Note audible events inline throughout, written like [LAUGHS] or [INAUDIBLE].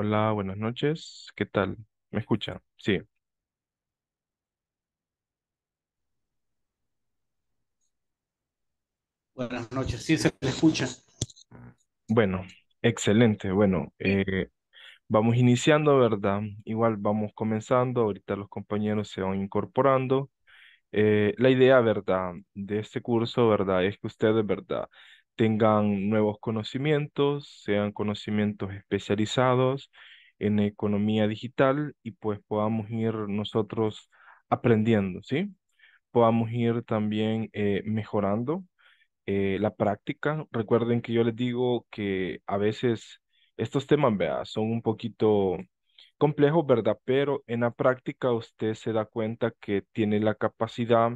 Hola, buenas noches. ¿Qué tal? ¿Me escucha? Sí. Buenas noches, sí se me escucha. Bueno, excelente. Bueno, eh, vamos iniciando, ¿verdad? Igual vamos comenzando. Ahorita los compañeros se van incorporando. Eh, la idea, ¿verdad? De este curso, ¿verdad? Es que ustedes, ¿verdad? tengan nuevos conocimientos, sean conocimientos especializados en economía digital y pues podamos ir nosotros aprendiendo, ¿sí? Podamos ir también eh, mejorando eh, la práctica. Recuerden que yo les digo que a veces estos temas son un poquito complejos, ¿verdad? Pero en la práctica usted se da cuenta que tiene la capacidad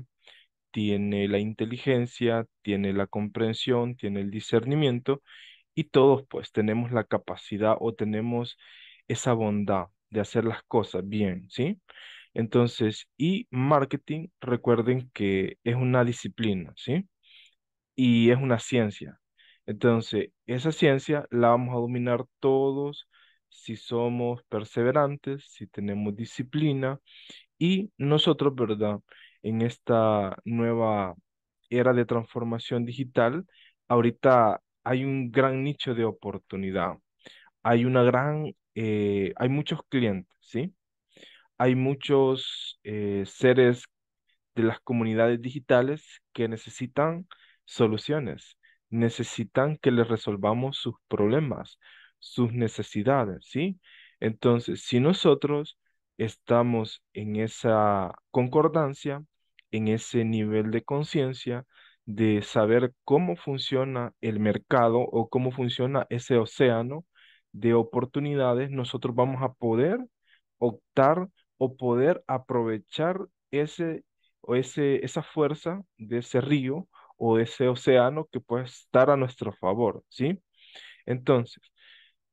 tiene la inteligencia, tiene la comprensión, tiene el discernimiento y todos pues tenemos la capacidad o tenemos esa bondad de hacer las cosas bien, ¿sí? Entonces, y marketing, recuerden que es una disciplina, ¿sí? Y es una ciencia. Entonces, esa ciencia la vamos a dominar todos si somos perseverantes, si tenemos disciplina y nosotros, ¿verdad? en esta nueva era de transformación digital, ahorita hay un gran nicho de oportunidad. Hay una gran, eh, hay muchos clientes, ¿sí? Hay muchos eh, seres de las comunidades digitales que necesitan soluciones, necesitan que les resolvamos sus problemas, sus necesidades, ¿sí? Entonces, si nosotros estamos en esa concordancia, en ese nivel de conciencia de saber cómo funciona el mercado o cómo funciona ese océano de oportunidades, nosotros vamos a poder optar o poder aprovechar ese, o ese, esa fuerza de ese río o ese océano que puede estar a nuestro favor, ¿sí? Entonces,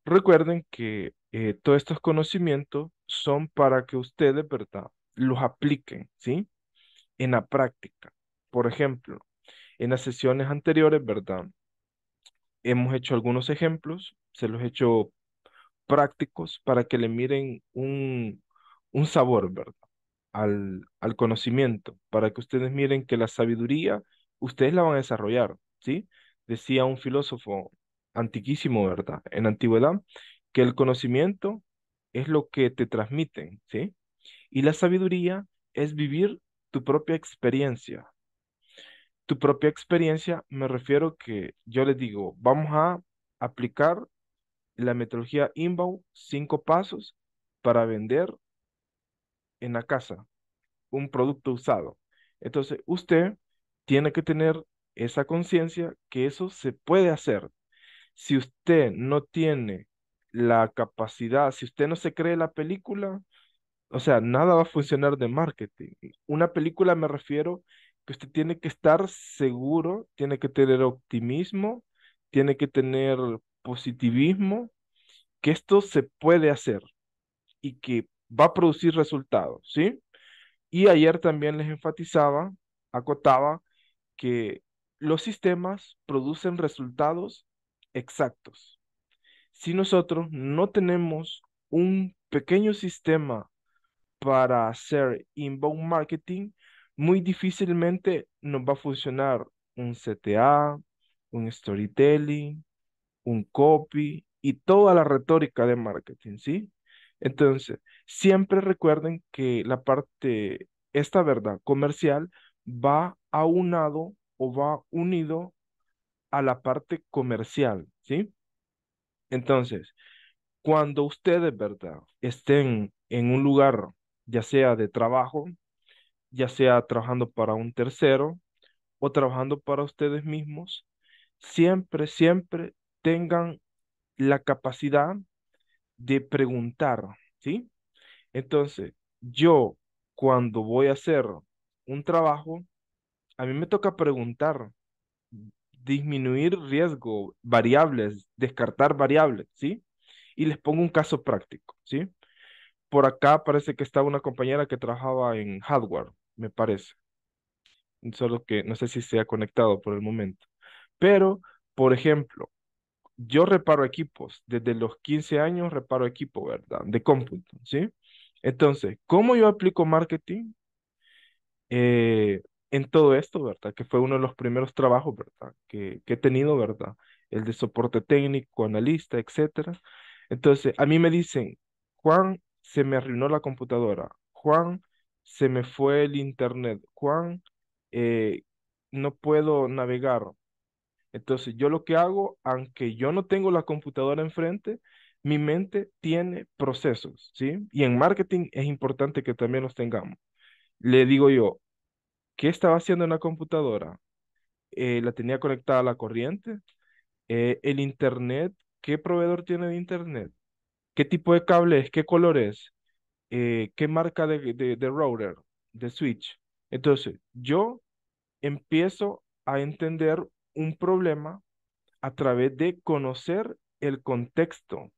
recuerden que eh, todos estos conocimientos son para que ustedes, ¿verdad?, los apliquen, ¿sí? en la práctica. Por ejemplo, en las sesiones anteriores, ¿verdad? Hemos hecho algunos ejemplos, se los he hecho prácticos para que le miren un, sabor, ¿verdad? Al, al conocimiento, para que ustedes miren que la sabiduría, ustedes la van a desarrollar, ¿sí? Decía un filósofo antiquísimo, ¿verdad? En antigüedad, que el conocimiento es lo que te transmiten, ¿sí? Y la sabiduría es vivir tu propia experiencia. Tu propia experiencia, me refiero que yo les digo, vamos a aplicar la metodología inbound, cinco pasos para vender en la casa un producto usado. Entonces, usted tiene que tener esa conciencia que eso se puede hacer. Si usted no tiene la capacidad, si usted no se cree la película, o sea, nada va a funcionar de marketing. Una película me refiero que usted tiene que estar seguro, tiene que tener optimismo, tiene que tener positivismo, que esto se puede hacer y que va a producir resultados, ¿sí? Y ayer también les enfatizaba, acotaba, que los sistemas producen resultados exactos. Si nosotros no tenemos un pequeño sistema para hacer inbound marketing, muy difícilmente nos va a funcionar un CTA, un storytelling, un copy y toda la retórica de marketing, ¿sí? Entonces, siempre recuerden que la parte, esta verdad comercial va aunado o va unido a la parte comercial, ¿sí? Entonces, cuando ustedes, ¿verdad?, estén en un lugar ya sea de trabajo, ya sea trabajando para un tercero o trabajando para ustedes mismos, siempre, siempre tengan la capacidad de preguntar, ¿sí? Entonces, yo cuando voy a hacer un trabajo, a mí me toca preguntar, disminuir riesgo, variables, descartar variables, ¿sí? Y les pongo un caso práctico, ¿sí? por acá parece que estaba una compañera que trabajaba en hardware, me parece. Solo que no sé si se ha conectado por el momento. Pero, por ejemplo, yo reparo equipos. Desde los 15 años reparo equipo, ¿verdad? De cómputo, ¿sí? Entonces, ¿cómo yo aplico marketing eh, en todo esto, verdad? Que fue uno de los primeros trabajos, ¿verdad? Que, que he tenido, ¿verdad? El de soporte técnico, analista, etcétera. Entonces, a mí me dicen, Juan, se me arruinó la computadora. Juan, se me fue el internet. Juan, eh, no puedo navegar. Entonces, yo lo que hago, aunque yo no tengo la computadora enfrente, mi mente tiene procesos, ¿sí? Y en marketing es importante que también los tengamos. Le digo yo, ¿qué estaba haciendo en la computadora? Eh, la tenía conectada a la corriente. Eh, el internet, ¿qué proveedor tiene de internet? qué tipo de cable es, qué color es, eh, qué marca de, de router, de switch. Entonces, yo empiezo a entender un problema a través de conocer el contexto,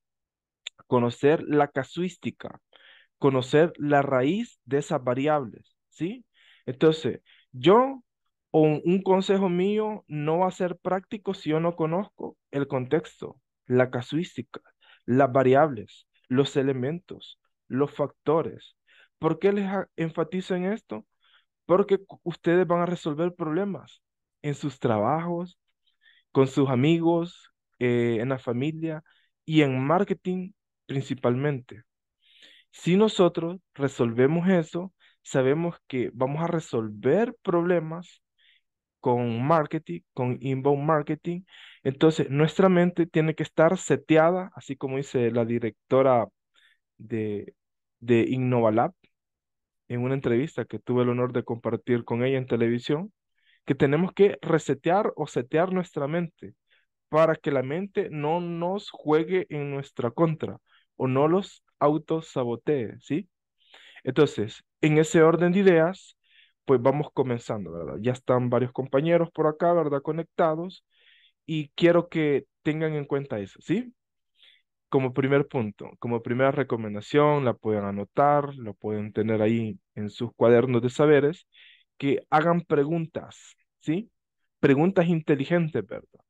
conocer la casuística, conocer la raíz de esas variables, ¿sí? Entonces, yo o un consejo mío no va a ser práctico si yo no conozco el contexto, la casuística, las variables, los elementos, los factores. ¿Por qué les enfatizo en esto? Porque ustedes van a resolver problemas en sus trabajos, con sus amigos, eh, en la familia y en marketing principalmente. Si nosotros resolvemos eso, sabemos que vamos a resolver problemas con marketing, con inbound marketing. Entonces, nuestra mente tiene que estar seteada, así como dice la directora de, de Innovalab, en una entrevista que tuve el honor de compartir con ella en televisión, que tenemos que resetear o setear nuestra mente para que la mente no nos juegue en nuestra contra o no los autosabotee, ¿sí? Entonces, en ese orden de ideas, pues vamos comenzando, ¿verdad? Ya están varios compañeros por acá, ¿verdad? Conectados y quiero que tengan en cuenta eso, ¿sí? Como primer punto, como primera recomendación, la pueden anotar, lo pueden tener ahí en sus cuadernos de saberes, que hagan preguntas, ¿sí? Preguntas inteligentes, ¿verdad?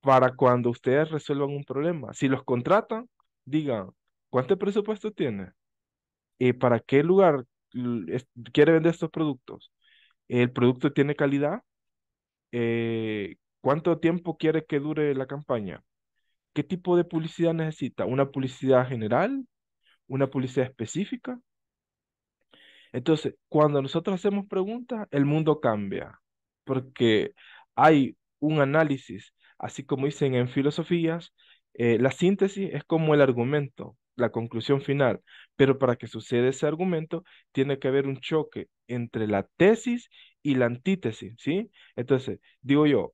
Para cuando ustedes resuelvan un problema. Si los contratan, digan, ¿cuánto presupuesto tiene? ¿Y para qué lugar quiere vender estos productos, el producto tiene calidad, eh, cuánto tiempo quiere que dure la campaña, qué tipo de publicidad necesita, una publicidad general, una publicidad específica. Entonces, cuando nosotros hacemos preguntas, el mundo cambia, porque hay un análisis, así como dicen en filosofías, eh, la síntesis es como el argumento, la conclusión final, pero para que suceda ese argumento tiene que haber un choque entre la tesis y la antítesis, ¿sí? Entonces, digo yo,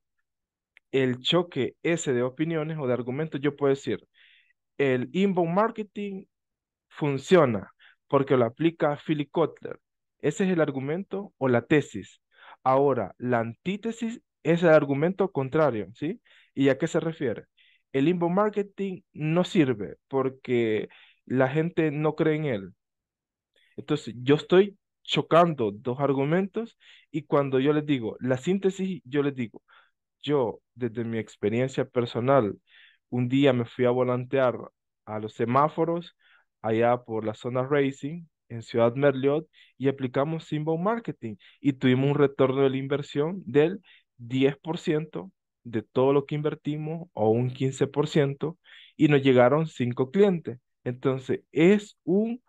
el choque ese de opiniones o de argumentos, yo puedo decir, el inbound marketing funciona porque lo aplica Philly Kotler. Ese es el argumento o la tesis. Ahora, la antítesis es el argumento contrario, ¿sí? ¿Y a qué se refiere? el inbound marketing no sirve porque la gente no cree en él. Entonces, yo estoy chocando dos argumentos y cuando yo les digo la síntesis, yo les digo, yo desde mi experiencia personal, un día me fui a volantear a los semáforos allá por la zona Racing en Ciudad Merliot y aplicamos inbound marketing y tuvimos un retorno de la inversión del 10% de todo lo que invertimos o un 15% y nos llegaron cinco clientes. Entonces, es un,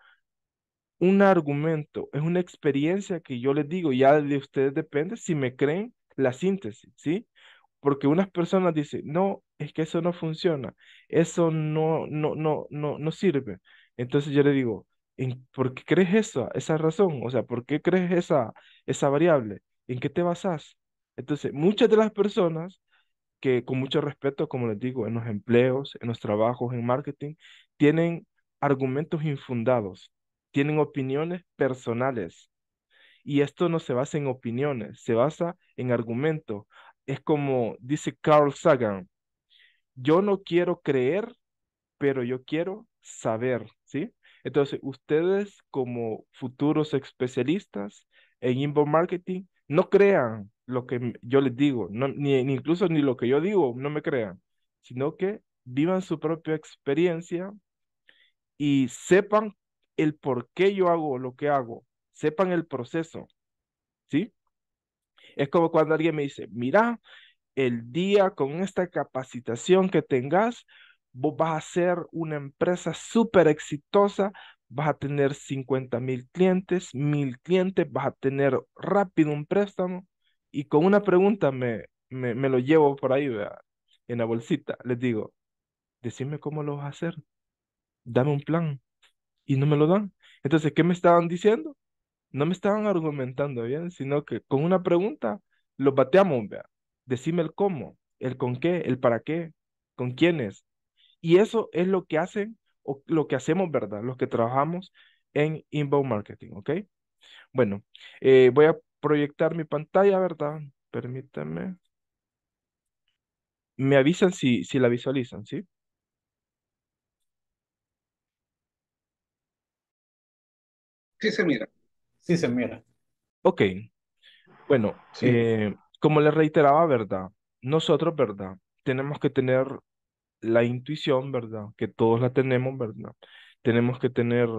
un argumento, es una experiencia que yo les digo, ya de ustedes depende si me creen la síntesis, ¿sí? Porque unas personas dicen, no, es que eso no funciona, eso no, no, no, no, no sirve. Entonces yo le digo, ¿en, ¿por qué crees eso esa razón? O sea, ¿por qué crees esa, esa variable? ¿En qué te basas? Entonces, muchas de las personas que con mucho respeto, como les digo, en los empleos, en los trabajos, en marketing, tienen argumentos infundados, tienen opiniones personales. Y esto no se basa en opiniones, se basa en argumentos. Es como dice Carl Sagan, yo no quiero creer, pero yo quiero saber, ¿sí? Entonces, ustedes como futuros especialistas en inbound marketing, no crean, lo que yo les digo, no, ni, incluso ni lo que yo digo, no me crean, sino que vivan su propia experiencia y sepan el por qué yo hago lo que hago, sepan el proceso, ¿sí? Es como cuando alguien me dice, mira, el día con esta capacitación que tengas, vos vas a ser una empresa súper exitosa, vas a tener 50 mil clientes, mil clientes, vas a tener rápido un préstamo y con una pregunta me, me, lo llevo por ahí, en la bolsita. Les digo, decime cómo lo vas a hacer. Dame un plan. Y no me lo dan. Entonces, ¿qué me estaban diciendo? No me estaban argumentando bien, sino que con una pregunta lo. bateamos, vea, Decime el cómo, el con qué, el para qué, con quiénes. Y eso es lo que hacen o lo que hacemos, ¿verdad? Los que trabajamos en inbound marketing, ¿ok? Bueno, eh, voy a proyectar mi pantalla, ¿verdad? Permítanme. Me avisan si, si la visualizan, ¿sí? Sí se mira. Sí se mira. Ok. Bueno, eh, como les reiteraba, ¿verdad? Nosotros, ¿verdad? Tenemos que tener la intuición, ¿verdad? Que todos la tenemos, ¿verdad? Tenemos que tener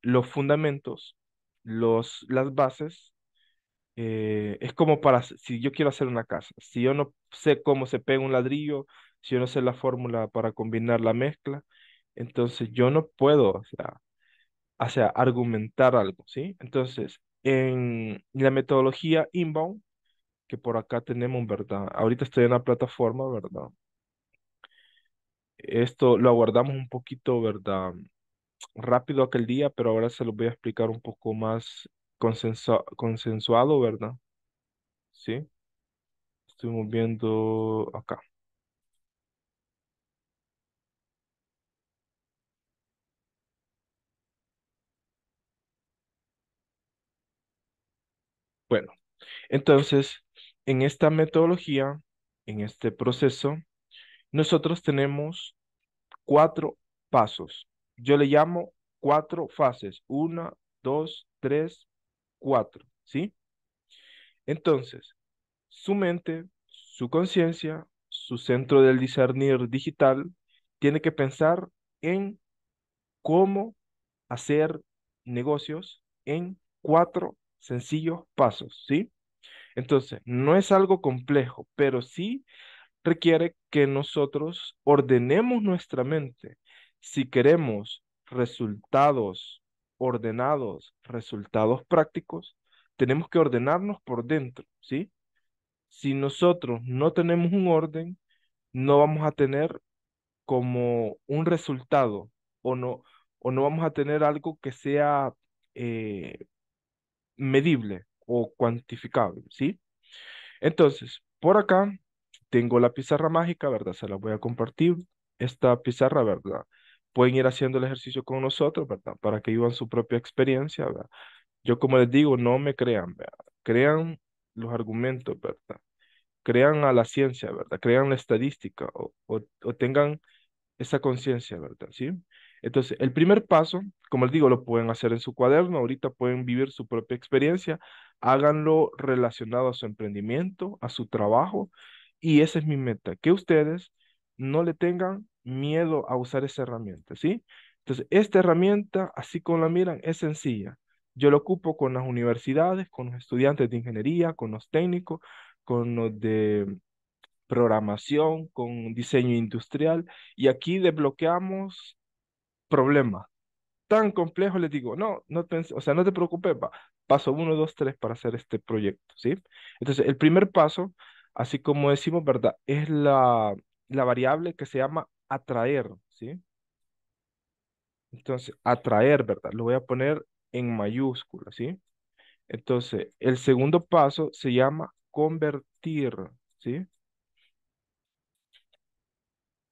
los fundamentos, los, las bases eh, es como para, si yo quiero hacer una casa, si yo no sé cómo se pega un ladrillo, si yo no sé la fórmula para combinar la mezcla, entonces yo no puedo, o sea, sea argumentar algo, ¿sí? Entonces, en la metodología inbound, que por acá tenemos, ¿verdad? Ahorita estoy en la plataforma, ¿verdad? Esto lo aguardamos un poquito, ¿verdad? Rápido aquel día, pero ahora se lo voy a explicar un poco más consensu consensuado, ¿verdad? Sí. Estoy viendo acá. Bueno, entonces, en esta metodología, en este proceso, nosotros tenemos cuatro pasos. Yo le llamo cuatro fases. Una, dos, tres, cuatro, ¿sí? Entonces, su mente, su conciencia, su centro del discernir digital, tiene que pensar en cómo hacer negocios en cuatro sencillos pasos, ¿sí? Entonces, no es algo complejo, pero sí requiere que nosotros ordenemos nuestra mente. Si queremos resultados ordenados, resultados prácticos, tenemos que ordenarnos por dentro, ¿sí? Si nosotros no tenemos un orden, no vamos a tener como un resultado o no, o no vamos a tener algo que sea eh, medible o cuantificable, ¿sí? Entonces, por acá tengo la pizarra mágica, ¿verdad? Se la voy a compartir. Esta pizarra, ¿verdad? pueden ir haciendo el ejercicio con nosotros, ¿verdad? Para que vivan su propia experiencia, ¿verdad? Yo como les digo, no me crean, ¿verdad? Crean los argumentos, ¿verdad? Crean a la ciencia, ¿verdad? Crean la estadística o, o tengan esa conciencia, ¿verdad? ¿Sí? Entonces, el primer paso, como les digo, lo pueden hacer en su cuaderno, ahorita pueden vivir su propia experiencia, háganlo relacionado a su emprendimiento, a su trabajo, y esa es mi meta, que ustedes no le tengan miedo a usar esa herramienta, ¿sí? Entonces, esta herramienta, así como la miran, es sencilla. Yo la ocupo con las universidades, con los estudiantes de ingeniería, con los técnicos, con los de programación, con diseño industrial, y aquí desbloqueamos problemas tan complejo, les digo, no, no o sea, no te preocupes, paso uno, dos, tres, para hacer este proyecto, ¿sí? Entonces, el primer paso, así como decimos, ¿verdad? Es la, la variable que se llama atraer, ¿sí? Entonces, atraer, ¿verdad? Lo voy a poner en mayúscula, ¿sí? Entonces, el segundo paso se llama convertir, ¿sí?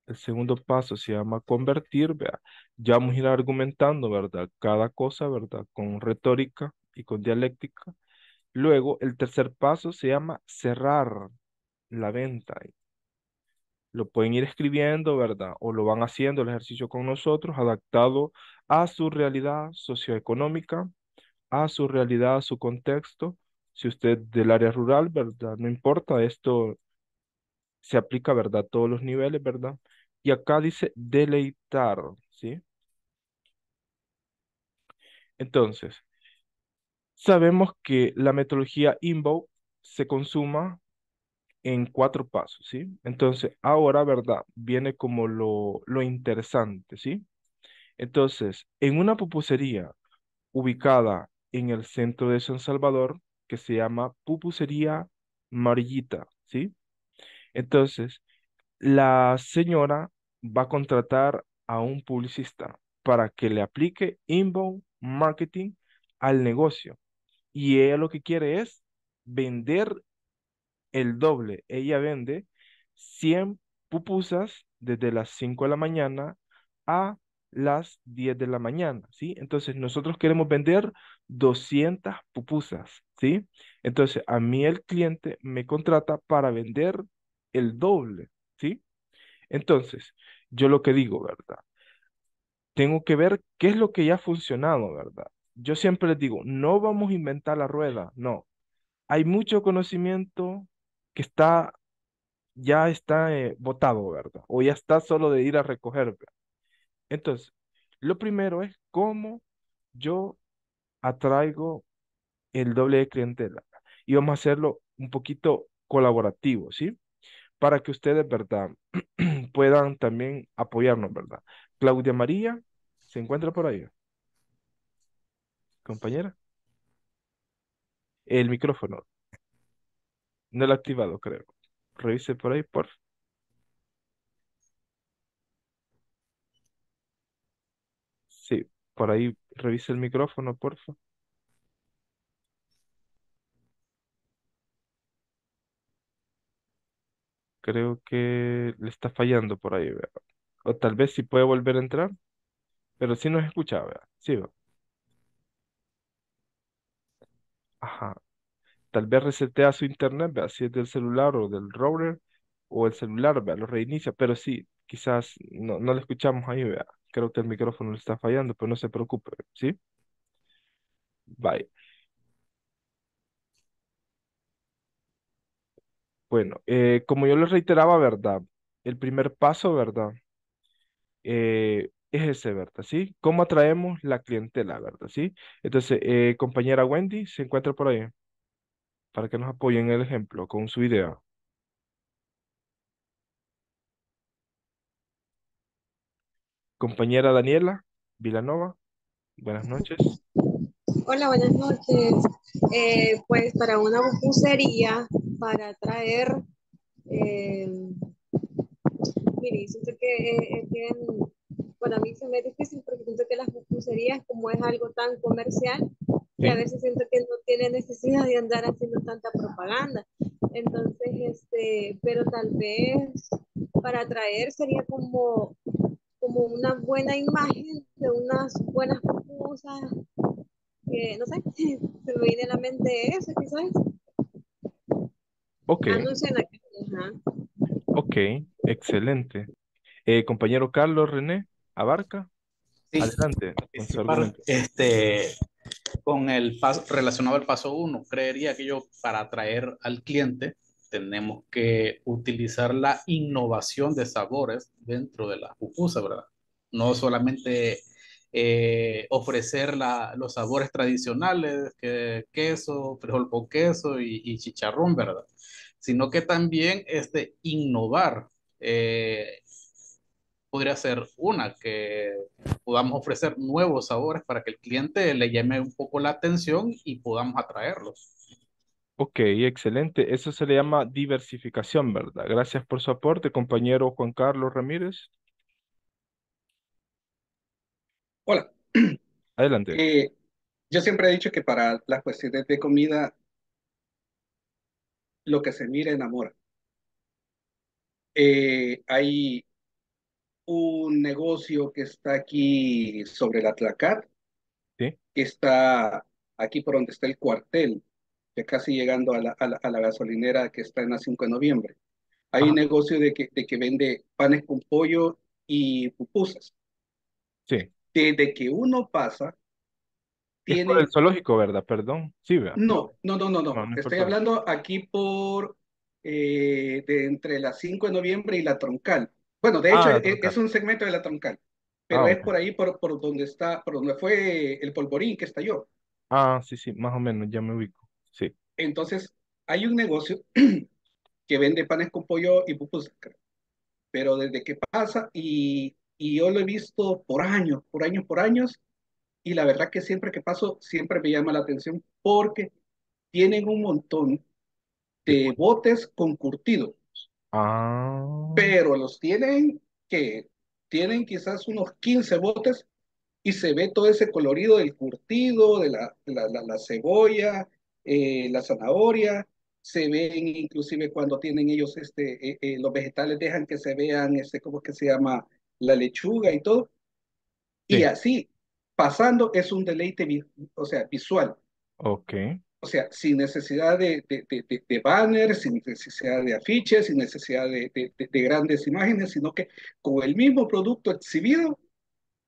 El segundo paso se llama convertir, vea. Ya vamos a ir argumentando, ¿verdad? Cada cosa, ¿verdad? Con retórica y con dialéctica. Luego, el tercer paso se llama cerrar la venta, lo pueden ir escribiendo, ¿verdad? O lo van haciendo el ejercicio con nosotros, adaptado a su realidad socioeconómica, a su realidad, a su contexto. Si usted del área rural, ¿verdad? No importa, esto se aplica, ¿verdad? A todos los niveles, ¿verdad? Y acá dice deleitar, ¿sí? Entonces, sabemos que la metodología Imbo se consuma en cuatro pasos, ¿sí? Entonces, ahora, ¿verdad? Viene como lo, lo interesante, ¿sí? Entonces, en una pupusería ubicada en el centro de San Salvador, que se llama Pupusería Marillita, ¿sí? Entonces, la señora va a contratar a un publicista para que le aplique inbound marketing al negocio. Y ella lo que quiere es vender el doble. Ella vende 100 pupusas desde las 5 de la mañana a las 10 de la mañana, ¿sí? Entonces nosotros queremos vender 200 pupusas, ¿sí? Entonces a mí el cliente me contrata para vender el doble, ¿sí? Entonces, yo lo que digo, ¿verdad? Tengo que ver qué es lo que ya ha funcionado, ¿verdad? Yo siempre les digo, no vamos a inventar la rueda, no. Hay mucho conocimiento, que está, ya está votado, eh, ¿verdad? O ya está solo de ir a recoger, Entonces, lo primero es cómo yo atraigo el doble de clientela. Y vamos a hacerlo un poquito colaborativo, ¿sí? Para que ustedes, ¿verdad? [CLEARS THROAT] puedan también apoyarnos, ¿verdad? Claudia María, ¿se encuentra por ahí? Compañera. El micrófono. No lo he activado, creo. Revise por ahí, por Sí, por ahí revise el micrófono, porfa. Creo que le está fallando por ahí, vea. O tal vez si puede volver a entrar, pero si no nos escucha, vea. Sí, Ajá. Tal vez resetea su internet, ¿vea? si es del celular o del router o el celular, ¿vea? lo reinicia, pero sí, quizás no, no lo escuchamos ahí, ¿vea? creo que el micrófono le está fallando, pero no se preocupe, ¿sí? Bye. Bueno, eh, como yo les reiteraba, ¿verdad? El primer paso, ¿verdad? Eh, es ese, ¿verdad? ¿Sí? ¿Cómo atraemos la clientela, ¿verdad? ¿Sí? Entonces, eh, compañera Wendy, ¿se encuentra por ahí? para que nos apoyen el ejemplo con su idea. Compañera Daniela Vilanova, buenas noches. Hola, buenas noches. Eh, pues para una bucería, para traer, eh, miren siento que eh, es para mí se me es difícil porque siento que las bucerías, como es algo tan comercial, a veces siento que no tiene necesidad de andar haciendo tanta propaganda. Entonces, este, pero tal vez para atraer sería como, como una buena imagen de unas buenas cosas, que no sé, [LAUGHS] se me viene a la mente eso quizás. Ok. Ok, excelente. Eh, compañero Carlos René, abarca. Sí. Adelante. Este, con el paso relacionado al paso 1. Creería que yo para atraer al cliente tenemos que utilizar la innovación de sabores dentro de la pupusa, ¿verdad? No solamente eh, ofrecer los sabores tradicionales, que queso, frijol con queso y, chicharrón, ¿verdad? Sino que también este, innovar, eh, podría ser una, que podamos ofrecer nuevos sabores para que el cliente le llame un poco la atención y podamos atraerlos. Ok, excelente. Eso se le llama diversificación, ¿verdad? Gracias por su aporte, compañero Juan Carlos Ramírez. Hola. Adelante. Eh, yo siempre he dicho que para las cuestiones de comida, lo que se mira enamora. Eh, hay un negocio que está aquí sobre la Tlacat, ¿Sí? que está aquí por donde está el cuartel, que casi llegando a la, a la, gasolinera que está en la 5 de noviembre. Hay un negocio de que, de que vende panes con pollo y pupusas. Sí. Desde que uno pasa, tiene... Es por el zoológico, ¿verdad? Perdón. Sí, No, no, no, no, no. Estoy hablando aquí por eh, de entre la 5 de noviembre y la troncal. Bueno, de hecho ah, e, es, un segmento de la troncal, ah, pero es por ahí por, por donde está, por donde fue el polvorín que estalló. Ah, sí, sí, más o menos, ya me ubico. Sí. Entonces, hay un negocio [CLEARS THROAT] que vende panes con pollo y pupusas, pero desde que pasa, y, y yo lo he visto por años, por años, por años, y la verdad que siempre que paso, siempre me llama la atención porque tienen un montón de botes con curtido. Ah. Pero los tienen que tienen quizás unos 15 botes y se ve todo ese colorido del curtido, de la, la, la, cebolla, eh, la zanahoria, se ven inclusive cuando tienen ellos este, eh, eh, los vegetales dejan que se vean, este, ¿cómo es que se llama? La lechuga y todo. Y así, pasando es un deleite, o sea, visual. Ok. O sea, sin necesidad de, de, de, banners, sin necesidad de afiches, sin necesidad de, grandes imágenes, sino que con el mismo producto exhibido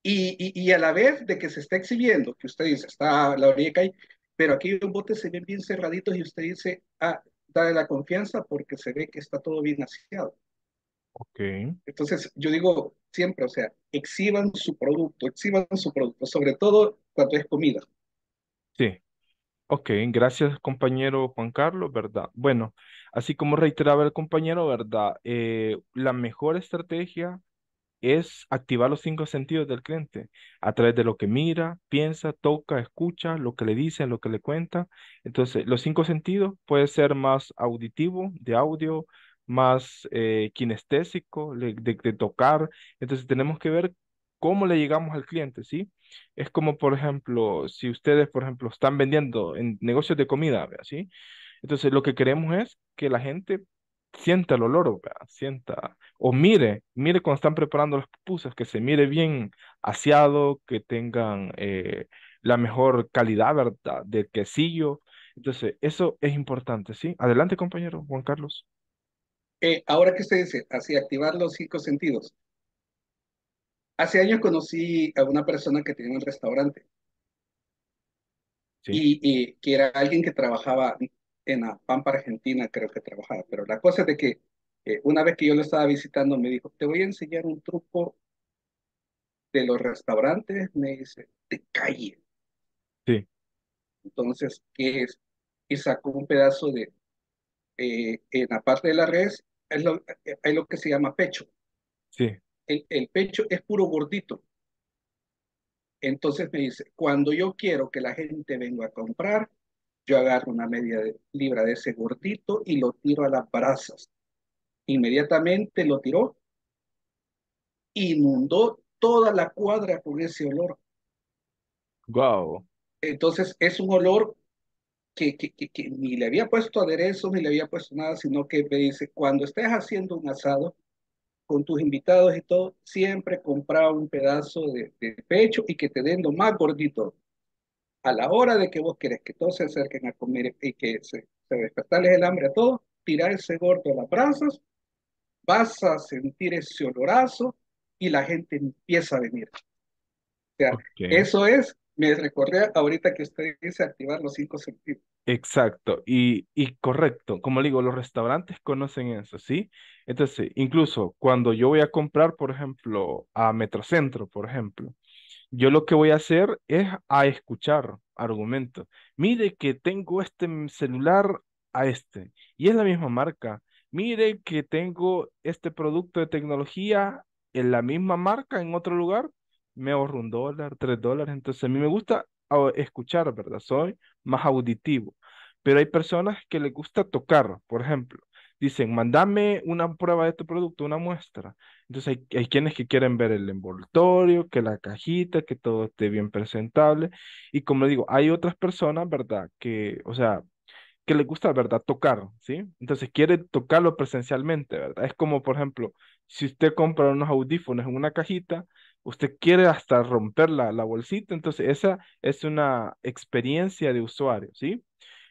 y, y, y, a la vez de que se está exhibiendo, que usted dice, está la orilla hay, pero aquí un bote se ven bien cerraditos y usted dice, ah, dale la confianza porque se ve que está todo bien asiado. Ok. Entonces, yo digo siempre, o sea, exhiban su producto, exhiban su producto, sobre todo cuando es comida. Sí. Ok, gracias compañero Juan Carlos, ¿verdad? Bueno, así como reiteraba el compañero, ¿verdad? Eh, la mejor estrategia es activar los cinco sentidos del cliente a través de lo que mira, piensa, toca, escucha, lo que le dicen, lo que le cuenta. Entonces, los cinco sentidos puede ser más auditivo, de audio, más eh, kinestésico, de tocar. Entonces, tenemos que ver cómo le llegamos al cliente, ¿sí? Es como, por ejemplo, si ustedes, por ejemplo, están vendiendo en negocios de comida, ¿sí? Entonces, lo que queremos es que la gente sienta el olor, ¿verdad? sienta, o mire, mire cuando están preparando las pupusas, que se mire bien aseado, que tengan eh, la mejor calidad, ¿verdad?, de quesillo. Entonces, eso es importante, ¿sí? Adelante, compañero Juan Carlos. Eh, ahora ¿qué usted dice, así activar los cinco sentidos, Hace años conocí a una persona que tenía un restaurante y, que era alguien que trabajaba en la Pampa Argentina, creo que trabajaba, pero la cosa es de que eh, una vez que yo lo estaba visitando me dijo, te voy a enseñar un truco de los restaurantes, me dice, te calle. Sí. Entonces, ¿qué es? Y sacó un pedazo de, eh, en la parte de la red, es lo, eh, hay lo que se llama pecho. Sí el, pecho es puro gordito. Entonces me dice, cuando yo quiero que la gente venga a comprar, yo agarro una media libra de ese gordito y lo tiro a las brasas. Inmediatamente lo tiró, inundó toda la cuadra con ese olor. Wow. Entonces es un olor que, que ni le había puesto aderezo, ni le había puesto nada, sino que me dice, cuando estés haciendo un asado, con tus invitados y todo, siempre compra un pedazo de, pecho y que te den lo más gordito. A la hora de que vos querés que todos se acerquen a comer y que se, se el hambre a todos, tirá ese gordo a las brasas, vas a sentir ese olorazo y la gente empieza a venir. O sea, eso es, me recordé ahorita que usted dice activar los cinco sentidos. Exacto, y, correcto, como digo, los restaurantes conocen eso, ¿sí? Entonces, incluso cuando yo voy a comprar, por ejemplo, a Metrocentro, por ejemplo, yo lo que voy a hacer es a escuchar argumentos. Mire que tengo este celular a este, y es la misma marca. Mire que tengo este producto de tecnología en la misma marca en otro lugar, me ahorro un dólar, tres dólares, entonces a mí me gusta ah, escuchar, ¿verdad? Soy más auditivo. Pero hay personas que les gusta tocar, por ejemplo. Dicen, mandame una prueba de este producto, una muestra. Entonces hay, quienes que quieren ver el envoltorio, que la cajita, que todo esté bien presentable. Y como digo, hay otras personas, ¿verdad? Que, o sea, que les gusta, ¿verdad? Tocar, ¿sí? Entonces quiere tocarlo presencialmente, ¿verdad? Es como, por ejemplo, si usted compra unos audífonos en una cajita, usted quiere hasta romper la, bolsita, entonces esa es una experiencia de usuario, ¿sí?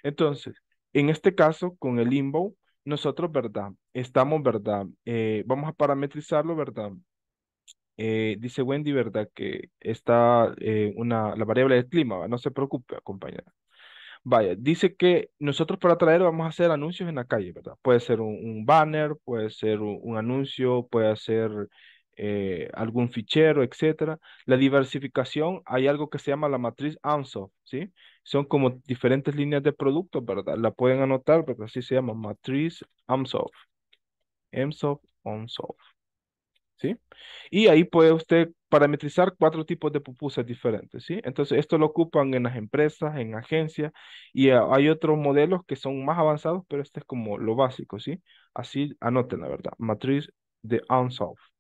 Entonces, en este caso, con el limbo nosotros, ¿verdad? Estamos, ¿verdad? Eh, vamos a parametrizarlo, ¿verdad? Eh, dice Wendy, ¿verdad? Que está eh, una, la variable del clima, no se preocupe, compañera. Vaya, dice que nosotros para traer vamos a hacer anuncios en la calle, ¿verdad? Puede ser un, banner, puede ser un anuncio, puede ser eh, algún fichero, etcétera. La diversificación, hay algo que se llama la matriz AMSOF. ¿sí? Son como diferentes líneas de productos, ¿verdad? La pueden anotar, pero así se llama, matriz AMSOFT ANSOF, ANSOF. ¿Sí? Y ahí puede usted parametrizar cuatro tipos de pupusas diferentes, ¿sí? Entonces, esto lo ocupan en las empresas, en agencias, y ah, hay otros modelos que son más avanzados, pero este es como lo básico, ¿sí? Así anoten, la verdad, matriz de Unsolved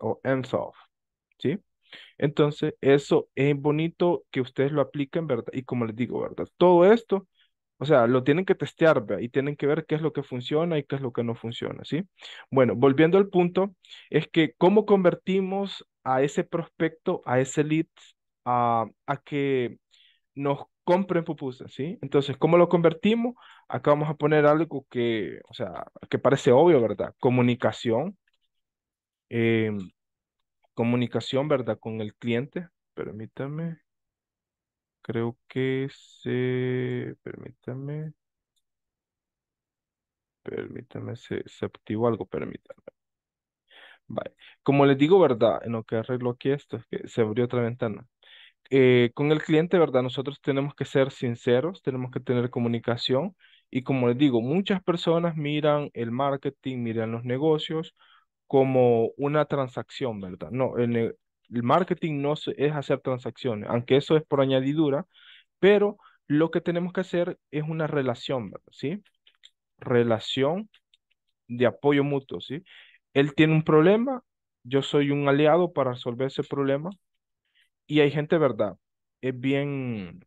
o soft ¿sí? Entonces, eso es bonito que ustedes lo apliquen, ¿verdad? Y como les digo, ¿verdad? Todo esto, o sea, lo tienen que testear, ¿verdad? Y tienen que ver qué es lo que funciona y qué es lo que no funciona, ¿sí? Bueno, volviendo al punto, es que cómo convertimos a ese prospecto, a ese lead, a, a que nos compren pupusas, ¿sí? Entonces, ¿cómo lo convertimos? Acá vamos a poner algo que, o sea, que parece obvio, ¿verdad? Comunicación, Em, comunicación, ¿verdad? Con el cliente. Permítame. Creo que se... Permítame. Permítame, se, se activó algo, permítame. Vale. Como les digo, ¿verdad? En lo que arreglo aquí esto, es que se abrió otra ventana. Eh, con el cliente, ¿verdad? Nosotros tenemos que ser sinceros, tenemos que tener comunicación y como les digo, muchas personas miran el marketing, miran los negocios, como una transacción, ¿verdad? No, el, el, marketing no es hacer transacciones, aunque eso es por añadidura, pero lo que tenemos que hacer es una relación, ¿verdad? ¿Sí? Relación de apoyo mutuo, ¿sí? Él tiene un problema, yo soy un aliado para resolver ese problema, y hay gente, ¿verdad? Es bien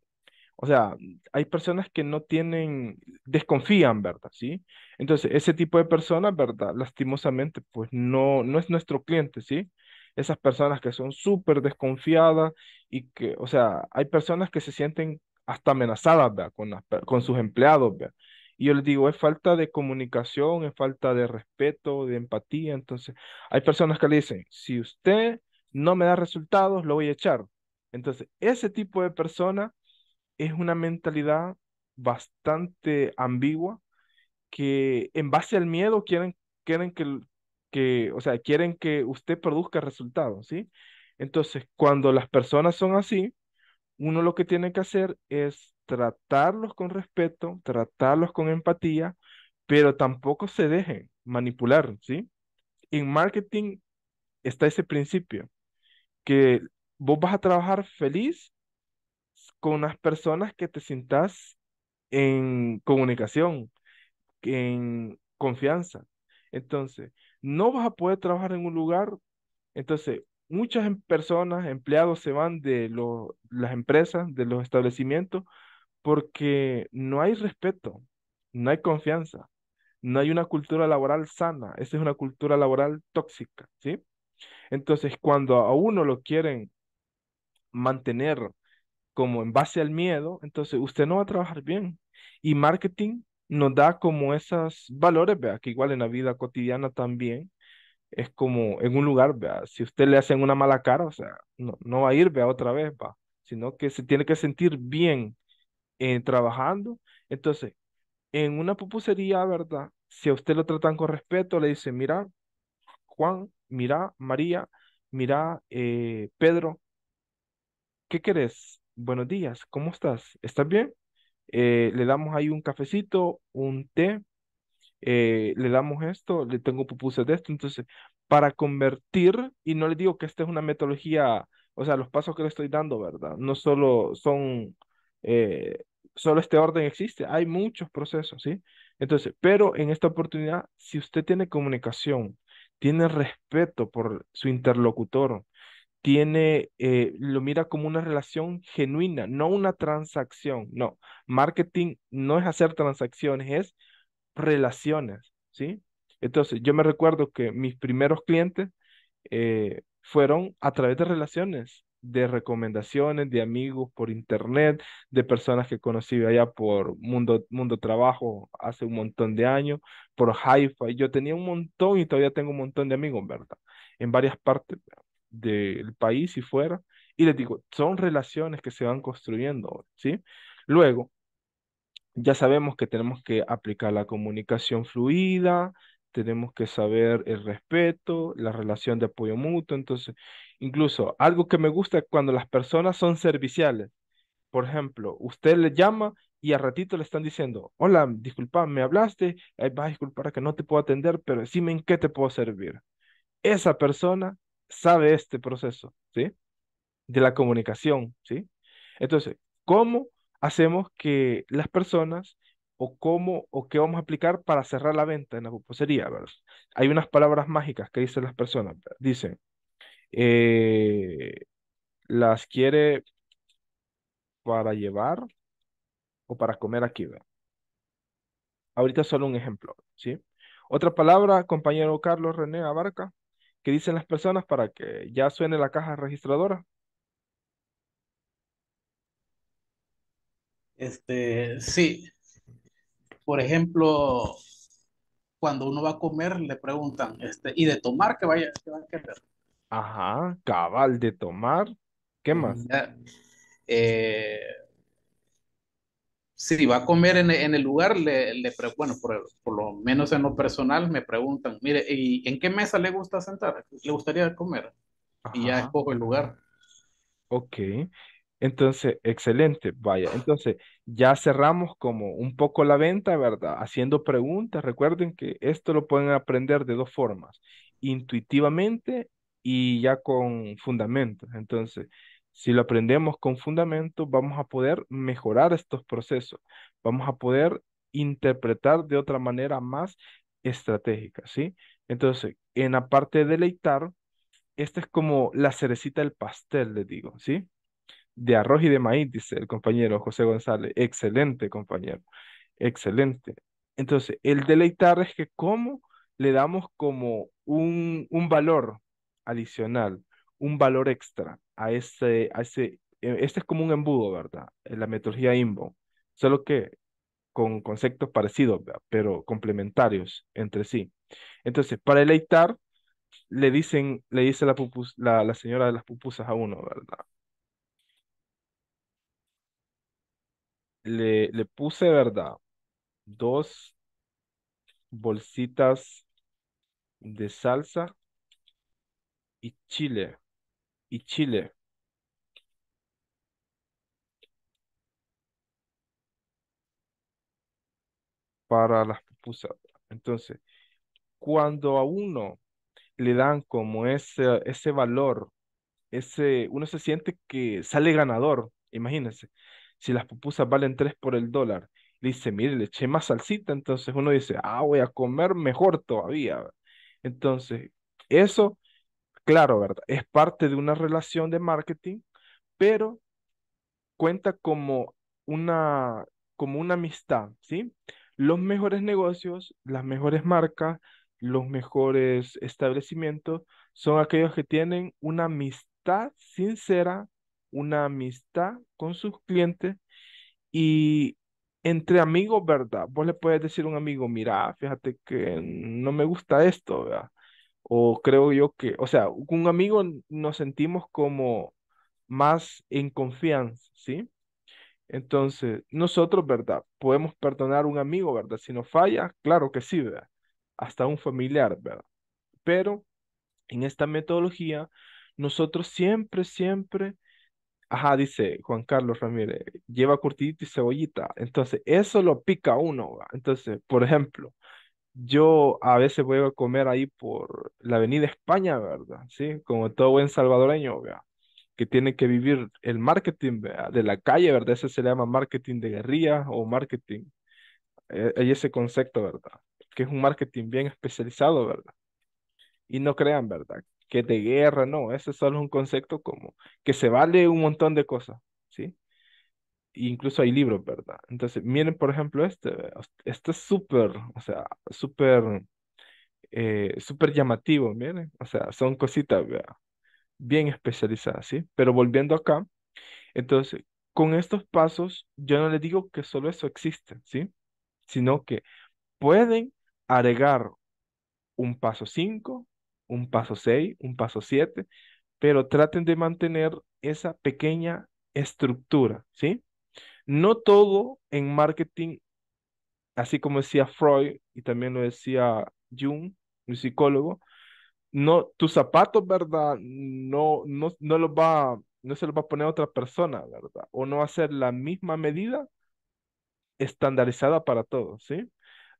o sea, hay personas que no tienen, desconfían, ¿verdad? ¿Sí? Entonces, ese tipo de personas, ¿verdad? Lastimosamente, pues no, no es nuestro cliente, ¿sí? Esas personas que son súper desconfiadas y que, o sea, hay personas que se sienten hasta amenazadas, ¿verdad? Con, con sus empleados, ¿verdad? Y yo les digo, es falta de comunicación, es falta de respeto, de empatía. Entonces, hay personas que le dicen, si usted no me da resultados, lo voy a echar. Entonces, ese tipo de persona es una mentalidad bastante ambigua que en base al miedo quieren, quieren que, que, o sea, quieren que usted produzca resultados, ¿sí? Entonces, cuando las personas son así, uno lo que tiene que hacer es tratarlos con respeto, tratarlos con empatía, pero tampoco se dejen manipular, ¿sí? En marketing está ese principio, que vos vas a trabajar feliz con unas personas que te sientas en comunicación, en confianza. Entonces, no vas a poder trabajar en un lugar. Entonces, muchas em, personas, empleados se van de las empresas, de los establecimientos, porque no hay respeto, no hay confianza, no hay una cultura laboral sana, esa es una cultura laboral tóxica, ¿sí? Entonces, cuando a uno lo quieren mantener como en base al miedo, entonces usted no va a trabajar bien. Y marketing nos da como esos valores, vea, que igual en la vida cotidiana también es como en un lugar, vea, si usted le hacen una mala cara, o sea, no, va a ir, vea, otra vez, va, sino que se tiene que sentir bien eh, trabajando. Entonces, en una pupusería, ¿verdad? Si a usted lo tratan con respeto, le dicen, mira, Juan, mira, María, mira, eh, Pedro, ¿qué querés? buenos días, ¿cómo estás? ¿Estás bien? Eh, le damos ahí un cafecito, un té, eh, le damos esto, le tengo pupusas de esto, entonces, para convertir, y no le digo que esta es una metodología, o sea, los pasos que le estoy dando, ¿verdad? No solo son, eh, solo este orden existe, hay muchos procesos, ¿sí? Entonces, pero en esta oportunidad, si usted tiene comunicación, tiene respeto por su interlocutor, tiene, eh, lo mira como una relación genuina, no una transacción, no. Marketing no es hacer transacciones, es relaciones, ¿sí? Entonces, yo me recuerdo que mis primeros clientes eh, fueron a través de relaciones, de recomendaciones, de amigos por internet, de personas que conocí allá por Mundo, Mundo Trabajo hace un montón de años, por Haifa. Yo tenía un montón y todavía tengo un montón de amigos, ¿verdad? En varias partes, del país y fuera. Y les digo, son relaciones que se van construyendo, ¿sí? Luego, ya sabemos que tenemos que aplicar la comunicación fluida, tenemos que saber el respeto, la relación de apoyo mutuo. Entonces, incluso algo que me gusta cuando las personas son serviciales. Por ejemplo, usted le llama y al ratito le están diciendo, hola, disculpa, me hablaste, eh, vas a disculpar que no te puedo atender, pero decime en qué te puedo servir. Esa persona sabe este proceso, ¿sí? De la comunicación, ¿sí? Entonces, ¿cómo hacemos que las personas o cómo o qué vamos a aplicar para cerrar la venta en la pupusería? Hay unas palabras mágicas que dicen las personas. Dicen, eh, las quiere para llevar o para comer aquí. ¿verdad? Ahorita solo un ejemplo, ¿sí? Otra palabra, compañero Carlos René Abarca. ¿Qué dicen las personas para que ya suene la caja registradora. Este, sí. Por ejemplo, cuando uno va a comer, le preguntan, este, y de tomar, que vaya, va a querer. Ajá, cabal de tomar. ¿Qué mm, más? Eh, si va a comer en, el lugar, le, bueno, por, lo menos en lo personal me preguntan, mire, ¿y en qué mesa le gusta sentar? ¿Le gustaría comer? Y ya escojo el lugar. Ok, entonces, excelente, vaya. Entonces, ya cerramos como un poco la venta, ¿verdad? Haciendo preguntas. Recuerden que esto lo pueden aprender de dos formas, intuitivamente y ya con fundamentos. Entonces, si lo aprendemos con fundamento, vamos a poder mejorar estos procesos, vamos a poder interpretar de otra manera más estratégica, ¿sí? Entonces, en la parte de deleitar, esta es como la cerecita del pastel, le digo, ¿sí? De arroz y de maíz, dice el compañero José González. Excelente, compañero. Excelente. Entonces, el deleitar es que cómo le damos como un, un valor adicional, un valor extra a ese a e, este, es como un embudo, ¿verdad? La metodología INBO, solo que con conceptos parecidos, pero complementarios entre sí. Entonces, para eleitar le dicen, le dice la, la, la señora de las pupusas a uno, ¿verdad? Le, le puse, ¿verdad? Dos bolsitas de salsa y chile y Chile. Para las pupusas. Entonces, cuando a uno le dan como ese, ese valor, ese, uno se siente que sale ganador. Imagínense, si las pupusas valen 3 por el dólar, dice, mire, le eché más salsita, entonces uno dice, ah, voy a comer mejor todavía. Entonces, eso claro, ¿verdad? Es parte de una relación de marketing, pero cuenta como una, como una amistad, ¿sí? Los mejores negocios, las mejores marcas, los mejores establecimientos son aquellos que tienen una amistad sincera, una amistad con sus clientes y entre amigos, ¿verdad? Vos le puedes decir a un amigo, mira, fíjate que no me gusta esto, ¿verdad? o creo yo que, o sea, un amigo nos sentimos como más en confianza, ¿sí? Entonces, nosotros, ¿verdad? Podemos perdonar a un amigo, ¿verdad? Si nos falla, claro que sí, ¿verdad? Hasta un familiar, ¿verdad? Pero en esta metodología, nosotros siempre, siempre, ajá, dice Juan Carlos Ramírez, lleva curtidito y cebollita. Entonces, eso lo pica uno, ¿verdad? Entonces, por ejemplo, yo a veces voy a comer ahí por la Avenida España, ¿verdad? Sí, como todo buen salvadoreño, ¿verdad? que tiene que vivir el marketing de la calle, ¿verdad? Ese se le llama marketing de guerrilla o marketing. Eh, hay ese concepto, ¿verdad? Que es un marketing bien especializado, ¿verdad? Y no crean, ¿verdad? Que de guerra, no, ese solo es un concepto como que se vale un montón de cosas, incluso hay libros, ¿verdad? Entonces, miren, por ejemplo, este, este es súper, o sea, súper, eh, súper llamativo, miren, o sea, son cositas bien especializadas, ¿sí? Pero volviendo acá, entonces, con estos pasos, yo no les digo que solo eso existe, ¿sí? Sino que pueden agregar un paso 5, un paso 6, un paso 7, pero traten de mantener esa pequeña estructura, ¿sí? No todo en marketing, así como decía Freud y también lo decía Jung, mi psicólogo, no, tus zapatos, ¿verdad? No, no, no los va, no se los va a poner otra persona, ¿verdad? O no va a ser la misma medida estandarizada para todos, ¿sí?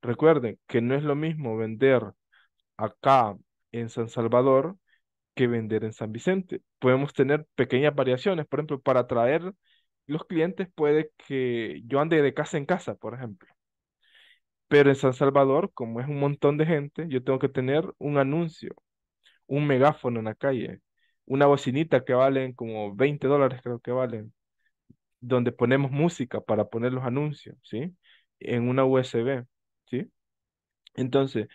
Recuerden que no es lo mismo vender acá en San Salvador que vender en San Vicente. Podemos tener pequeñas variaciones, por ejemplo, para traer los clientes puede que yo ande de casa en casa, por ejemplo. Pero en San Salvador, como es un montón de gente, yo tengo que tener un anuncio, un megáfono en la calle, una bocinita que valen como 20 dólares, creo que valen, donde ponemos música para poner los anuncios, ¿sí? En una USB, ¿sí? Entonces,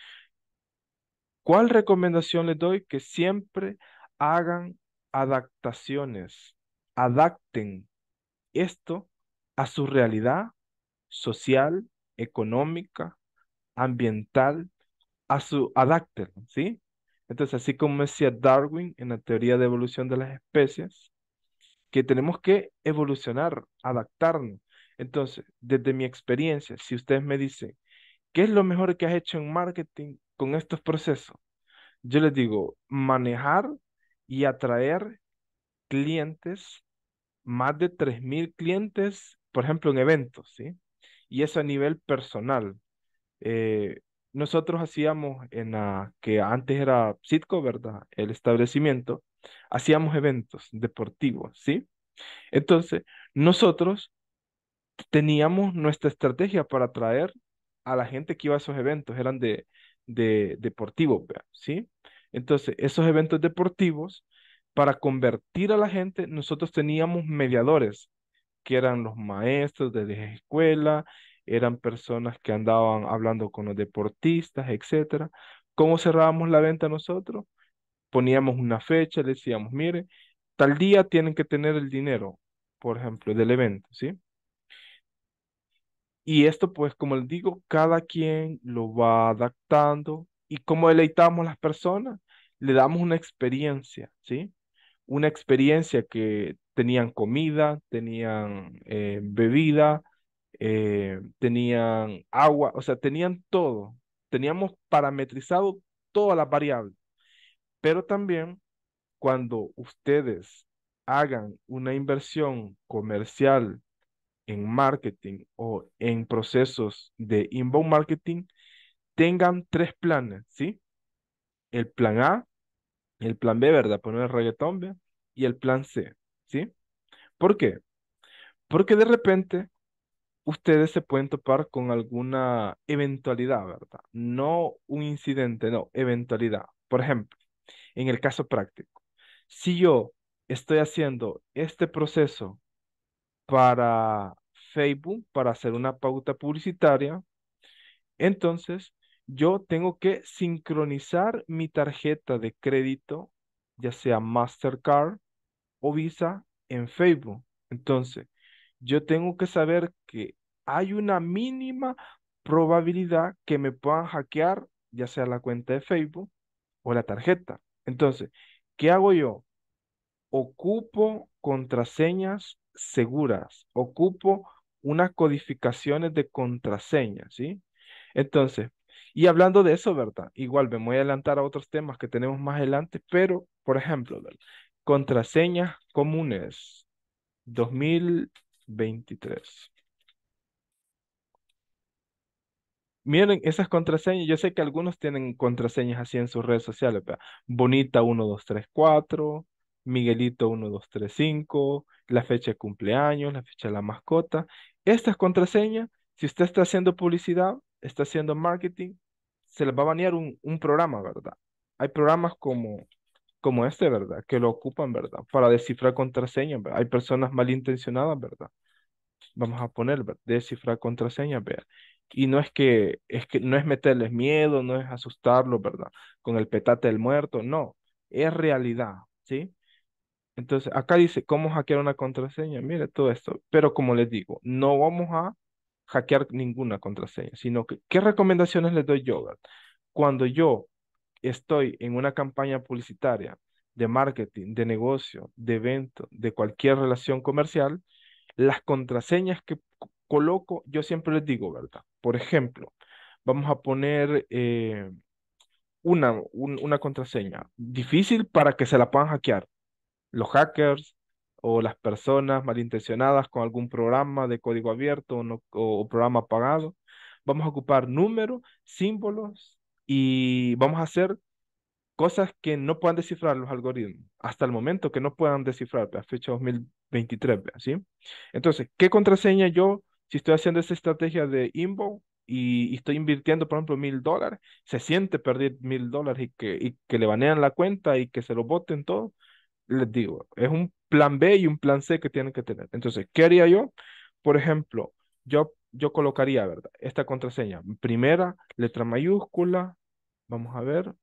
¿cuál recomendación les doy? Que siempre hagan adaptaciones, adapten esto a su realidad social, económica, ambiental, a su adapter. ¿sí? Entonces, así como decía Darwin en la teoría de evolución de las especies, que tenemos que evolucionar, adaptarnos. Entonces, desde mi experiencia, si ustedes me dicen, ¿qué es lo mejor que has hecho en marketing con estos procesos? Yo les digo, manejar y atraer clientes más de 3.000 clientes, por ejemplo, en eventos, ¿sí? Y eso a nivel personal. Eh, nosotros hacíamos en la que antes era Citco, ¿verdad? El establecimiento, hacíamos eventos deportivos, ¿sí? Entonces, nosotros teníamos nuestra estrategia para atraer a la gente que iba a esos eventos, eran de, de deportivos, ¿sí? Entonces, esos eventos deportivos para convertir a la gente, nosotros teníamos mediadores, que eran los maestros de la escuela, eran personas que andaban hablando con los deportistas, etc. ¿Cómo cerrábamos la venta nosotros? Poníamos una fecha, decíamos, mire, tal día tienen que tener el dinero, por ejemplo, del evento, ¿sí? Y esto, pues, como les digo, cada quien lo va adaptando. ¿Y cómo deleitamos a las personas? Le damos una experiencia, ¿sí? una experiencia que tenían comida, tenían eh, bebida, eh, tenían agua, o sea, tenían todo. Teníamos parametrizado todas las variables. Pero también cuando ustedes hagan una inversión comercial en marketing o en procesos de inbound marketing, tengan tres planes, ¿sí? El plan A, el plan B, ¿verdad? Poner reggaetón, B Y el plan C, ¿sí? ¿Por qué? Porque de repente ustedes se pueden topar con alguna eventualidad, ¿verdad? No un incidente, no, eventualidad. Por ejemplo, en el caso práctico, si yo estoy haciendo este proceso para Facebook, para hacer una pauta publicitaria, entonces yo tengo que sincronizar mi tarjeta de crédito, ya sea Mastercard o Visa, en Facebook. Entonces, yo tengo que saber que hay una mínima probabilidad que me puedan hackear, ya sea la cuenta de Facebook o la tarjeta. Entonces, ¿qué hago yo? Ocupo contraseñas seguras, ocupo unas codificaciones de contraseñas, ¿sí? Entonces, y hablando de eso, ¿verdad? Igual me voy a adelantar a otros temas que tenemos más adelante, pero, por ejemplo, contraseñas comunes 2023. Miren esas contraseñas, yo sé que algunos tienen contraseñas así en sus redes sociales, Bonita 1234, Miguelito 1235, la fecha de cumpleaños, la fecha de la mascota. Estas contraseñas, si usted está haciendo publicidad, está haciendo marketing, se les va a banear un, programa, ¿verdad? Hay programas como, como este, ¿verdad? Que lo ocupan, ¿verdad? Para descifrar contraseñas, ¿verdad? Hay personas malintencionadas, ¿verdad? Vamos a poner, ¿verdad? Descifrar contraseñas, ¿verdad? Y no es que, es que, no es meterles miedo, no es asustarlos, ¿verdad? Con el petate del muerto, no. Es realidad, ¿sí? Entonces, acá dice, ¿cómo hackear una contraseña? Mire, todo esto. Pero como les digo, no vamos a hackear ninguna contraseña, sino que qué recomendaciones les doy yo. Cuando yo estoy en una campaña publicitaria de marketing, de negocio, de evento, de cualquier relación comercial, las contraseñas que coloco, yo siempre les digo, ¿verdad? Por ejemplo, vamos a poner eh, una, una contraseña difícil para que se la puedan hackear los hackers, o las personas malintencionadas con algún programa de código abierto o, o, programa pagado. Vamos a ocupar números, símbolos y vamos a hacer cosas que no puedan descifrar los algoritmos, hasta el momento que no puedan descifrar, a pues, fecha 2023, pues, ¿sí? Entonces, ¿qué contraseña yo, si estoy haciendo esa estrategia de inbound y, estoy invirtiendo, por ejemplo, mil dólares, se siente perder mil dólares y que, y que le banean la cuenta y que se lo boten todo? les digo, es un plan B y un plan C que tienen que tener. Entonces, ¿qué haría yo? Por ejemplo, yo, yo colocaría, ¿verdad? Esta contraseña, primera, letra mayúscula, vamos a ver.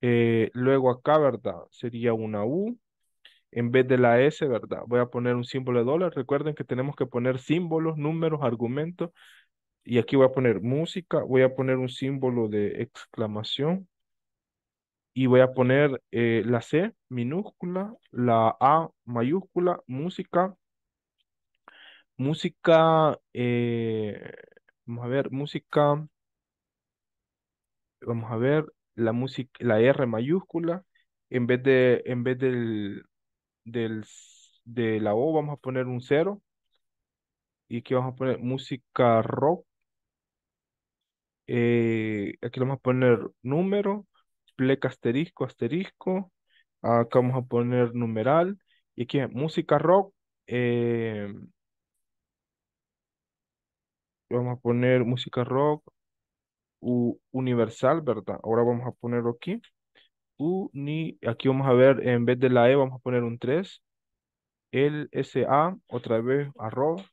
Eh, luego acá, ¿verdad? Sería una U. En vez de la S, ¿verdad? Voy a poner un símbolo de dólar. Recuerden que tenemos que poner símbolos, números, argumentos. Y aquí voy a poner música, voy a poner un símbolo de exclamación y voy a poner eh, la C minúscula, la A mayúscula, música, música, eh, vamos a ver, música, vamos a ver, la música, la R mayúscula, en vez de, en vez del, de la O vamos a poner un cero, y aquí vamos a poner música rock, eh, aquí vamos a poner número, Pleca asterisco, asterisco. Acá vamos a poner numeral. Y aquí música rock. Em, vamos a poner música rock universal, ¿verdad? Ahora vamos a ponerlo aquí. Uni, aquí vamos a ver, en vez de la E vamos a poner un 3. El SA, otra vez, arroba.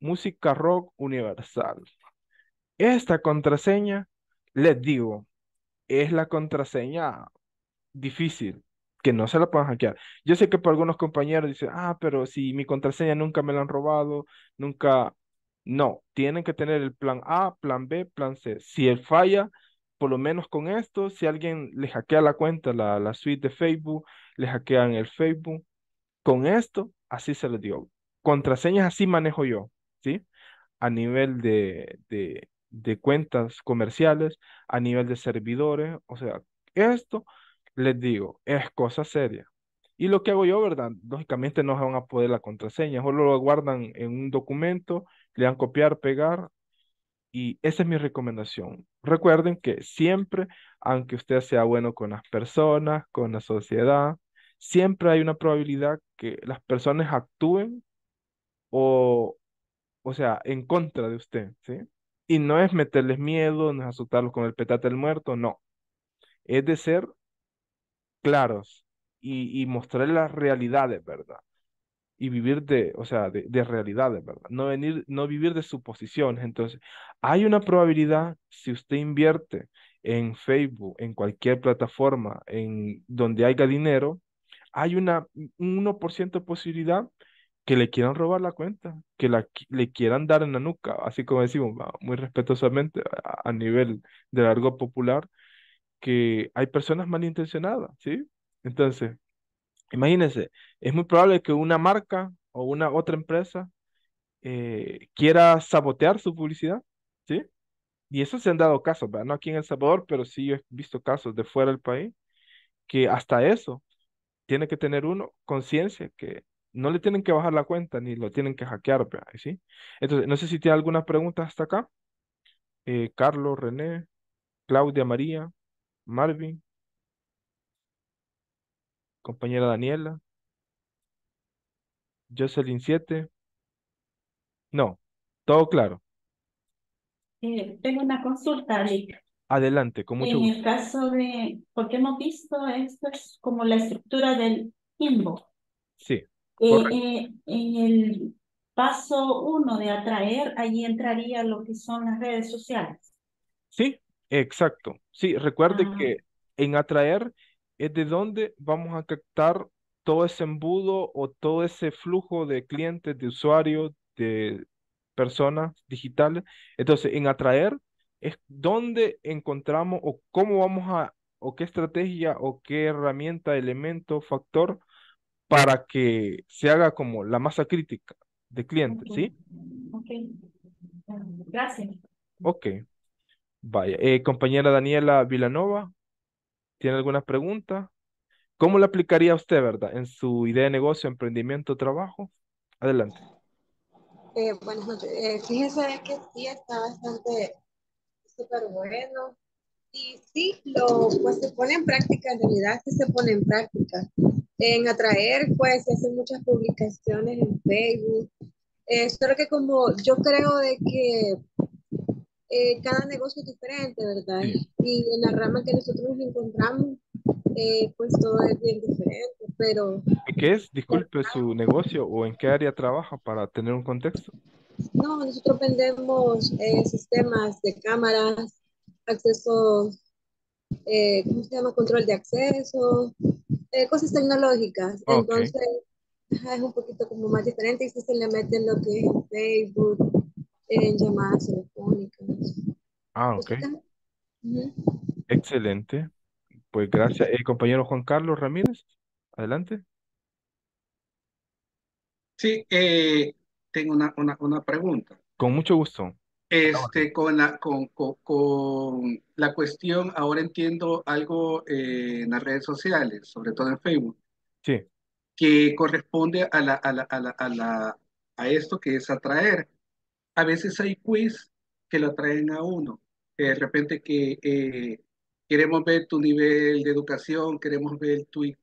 Música rock universal. Esta contraseña, les digo, es la contraseña difícil, que no se la puedan hackear. Yo sé que por algunos compañeros dicen, ah, pero si mi contraseña nunca me la han robado, nunca... No, tienen que tener el plan A, plan B, plan C. Si él falla, por lo menos con esto, si alguien le hackea la cuenta, la, la suite de Facebook, le hackean el Facebook, con esto, así se le dio. Contraseñas así manejo yo, ¿sí? A nivel de, de cuentas comerciales, a nivel de servidores, o sea, esto, les digo, es cosa seria. Y lo que hago yo, ¿verdad? Lógicamente no van a poder la contraseña, solo lo guardan en un documento, le dan copiar, pegar, y esa es mi recomendación. Recuerden que siempre, aunque usted sea bueno con las personas, con la sociedad, siempre hay una probabilidad que las personas actúen o, o sea, en contra de usted, ¿sí? Y no es meterles miedo, no es asustarlos con el petate del muerto, no. Es de ser claros y, y mostrarles las realidades, ¿verdad? y vivir de, o sea, de, realidades, ¿verdad? No, venir, no vivir de suposiciones. Entonces, hay una probabilidad, si usted invierte en Facebook, en cualquier plataforma en donde haya dinero, hay una, un 1% de posibilidad que le quieran robar la cuenta, que la, le quieran dar en la nuca, así como decimos, muy respetuosamente, a, nivel de largo popular, que hay personas malintencionadas, ¿sí? Entonces, imagínense, es muy probable que una marca o una otra empresa eh, quiera sabotear su publicidad, ¿sí? Y eso se han dado casos, ¿verdad? No aquí en El Salvador, pero sí yo he visto casos de fuera del país, que hasta eso tiene que tener uno conciencia que no le tienen que bajar la cuenta ni lo tienen que hackear, ¿sí? Entonces, no sé si tiene alguna pregunta hasta acá. Eh, Carlos, René, Claudia, María, Marvin, compañera Daniela, Jocelyn 7. No, todo claro. Eh, tengo una consulta, Rick. Adelante, con mucho En el caso de, porque hemos visto esto es como la estructura del inbox. Sí. Eh, eh, en el paso uno de atraer, allí entraría lo que son las redes sociales. Sí, exacto. Sí, recuerde ah. que en atraer es de donde vamos a captar todo ese embudo o todo ese flujo de clientes, de usuarios, de personas digitales. Entonces, en atraer es donde encontramos o cómo vamos a, o qué estrategia o qué herramienta, elemento, factor para que se haga como la masa crítica de clientes, ¿sí? Ok. Gracias. Ok. Vaya. Eh, compañera Daniela Vilanova, ¿tiene alguna pregunta? ¿Cómo la aplicaría usted, verdad? En su idea de negocio, emprendimiento, trabajo. Adelante. Bueno, eh, buenas eh, fíjense que sí está bastante súper bueno. Y sí, lo, pues se pone en práctica, en realidad sí se pone en práctica en atraer, pues se hacen muchas publicaciones en Facebook. Eh, solo que como yo creo de que eh, cada negocio es diferente, ¿verdad? Y en la rama que nosotros nos encontramos, eh, pues todo es bien diferente, pero... ¿Qué es, disculpe, su negocio o en qué área trabaja para tener un contexto? No, nosotros vendemos eh, sistemas de cámaras, accesos eh, ¿cómo se llama? Control de acceso, eh, cosas tecnológicas. Entonces, es un poquito como más diferente y se le meten lo que es Facebook, en llamadas telefónicas. Ah, ok. Excelente. Pues gracias. El eh, compañero Juan Carlos Ramírez, adelante. Sí, tengo una, una pregunta. Con mucho gusto. Este, con, la, con, con, la cuestión, ahora entiendo algo eh, en las redes sociales, sobre todo en Facebook, que corresponde a, la, a, la, a, la, a, esto que es atraer. A veces hay quiz que lo atraen a uno, de repente que eh, queremos ver tu nivel de educación, queremos ver tu IQ,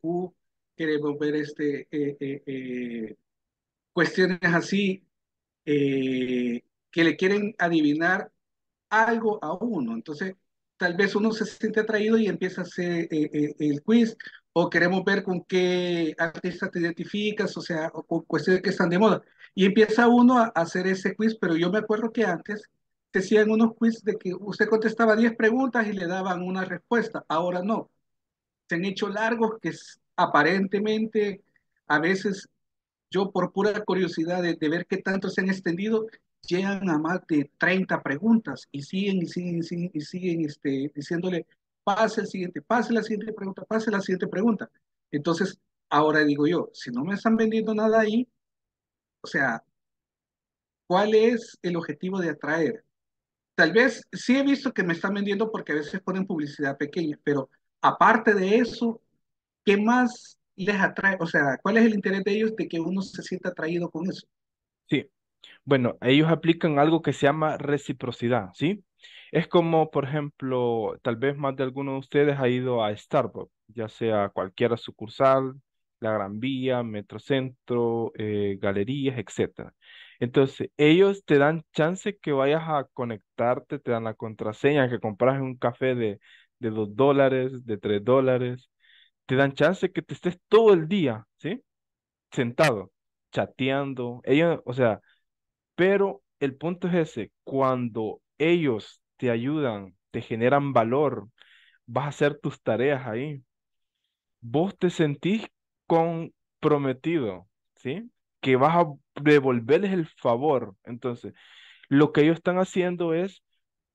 queremos ver este, eh, cuestiones así. Eh, que le quieren adivinar algo a uno. Entonces, tal vez uno se siente atraído y empieza a hacer eh, eh, el quiz o queremos ver con qué artista te identificas, o sea, o con cuestiones que están de moda. Y empieza uno a hacer ese quiz, pero yo me acuerdo que antes te hacían unos quiz de que usted contestaba 10 preguntas y le daban una respuesta, ahora no. Se han hecho largos que aparentemente a veces yo por pura curiosidad de ver qué tanto se han extendido, llegan a más de 30 preguntas y siguen y siguen y siguen, este, diciéndole, pase el siguiente, pase la siguiente pregunta, pase la siguiente pregunta. Entonces, ahora digo yo, si no me están vendiendo nada ahí, o sea, ¿cuál es el objetivo de atraer? Tal vez sí he visto que me están vendiendo porque a veces ponen publicidad pequeña, pero aparte de eso, ¿qué más les atrae? O sea, ¿cuál es el interés de ellos de que uno se sienta atraído con eso? Sí, bueno, ellos aplican algo que se llama reciprocidad, ¿sí? Es como, por ejemplo, tal vez más de alguno de ustedes ha ido a Starbucks, ya sea cualquiera sucursal, la Gran Vía, Metrocentro, eh, galerías, etc. Entonces, ellos te dan chance que vayas a conectarte, te dan la contraseña, que compras un café de, de 2 dólares, de 3 dólares, te dan chance que te estés todo el día, ¿sí? Sentado, chateando. Ellos, o sea, pero el punto es ese, cuando ellos te ayudan, te generan valor, vas a hacer tus tareas ahí, vos te sentís comprometido, ¿sí? Que vas a devolverles el favor. Entonces, lo que ellos están haciendo es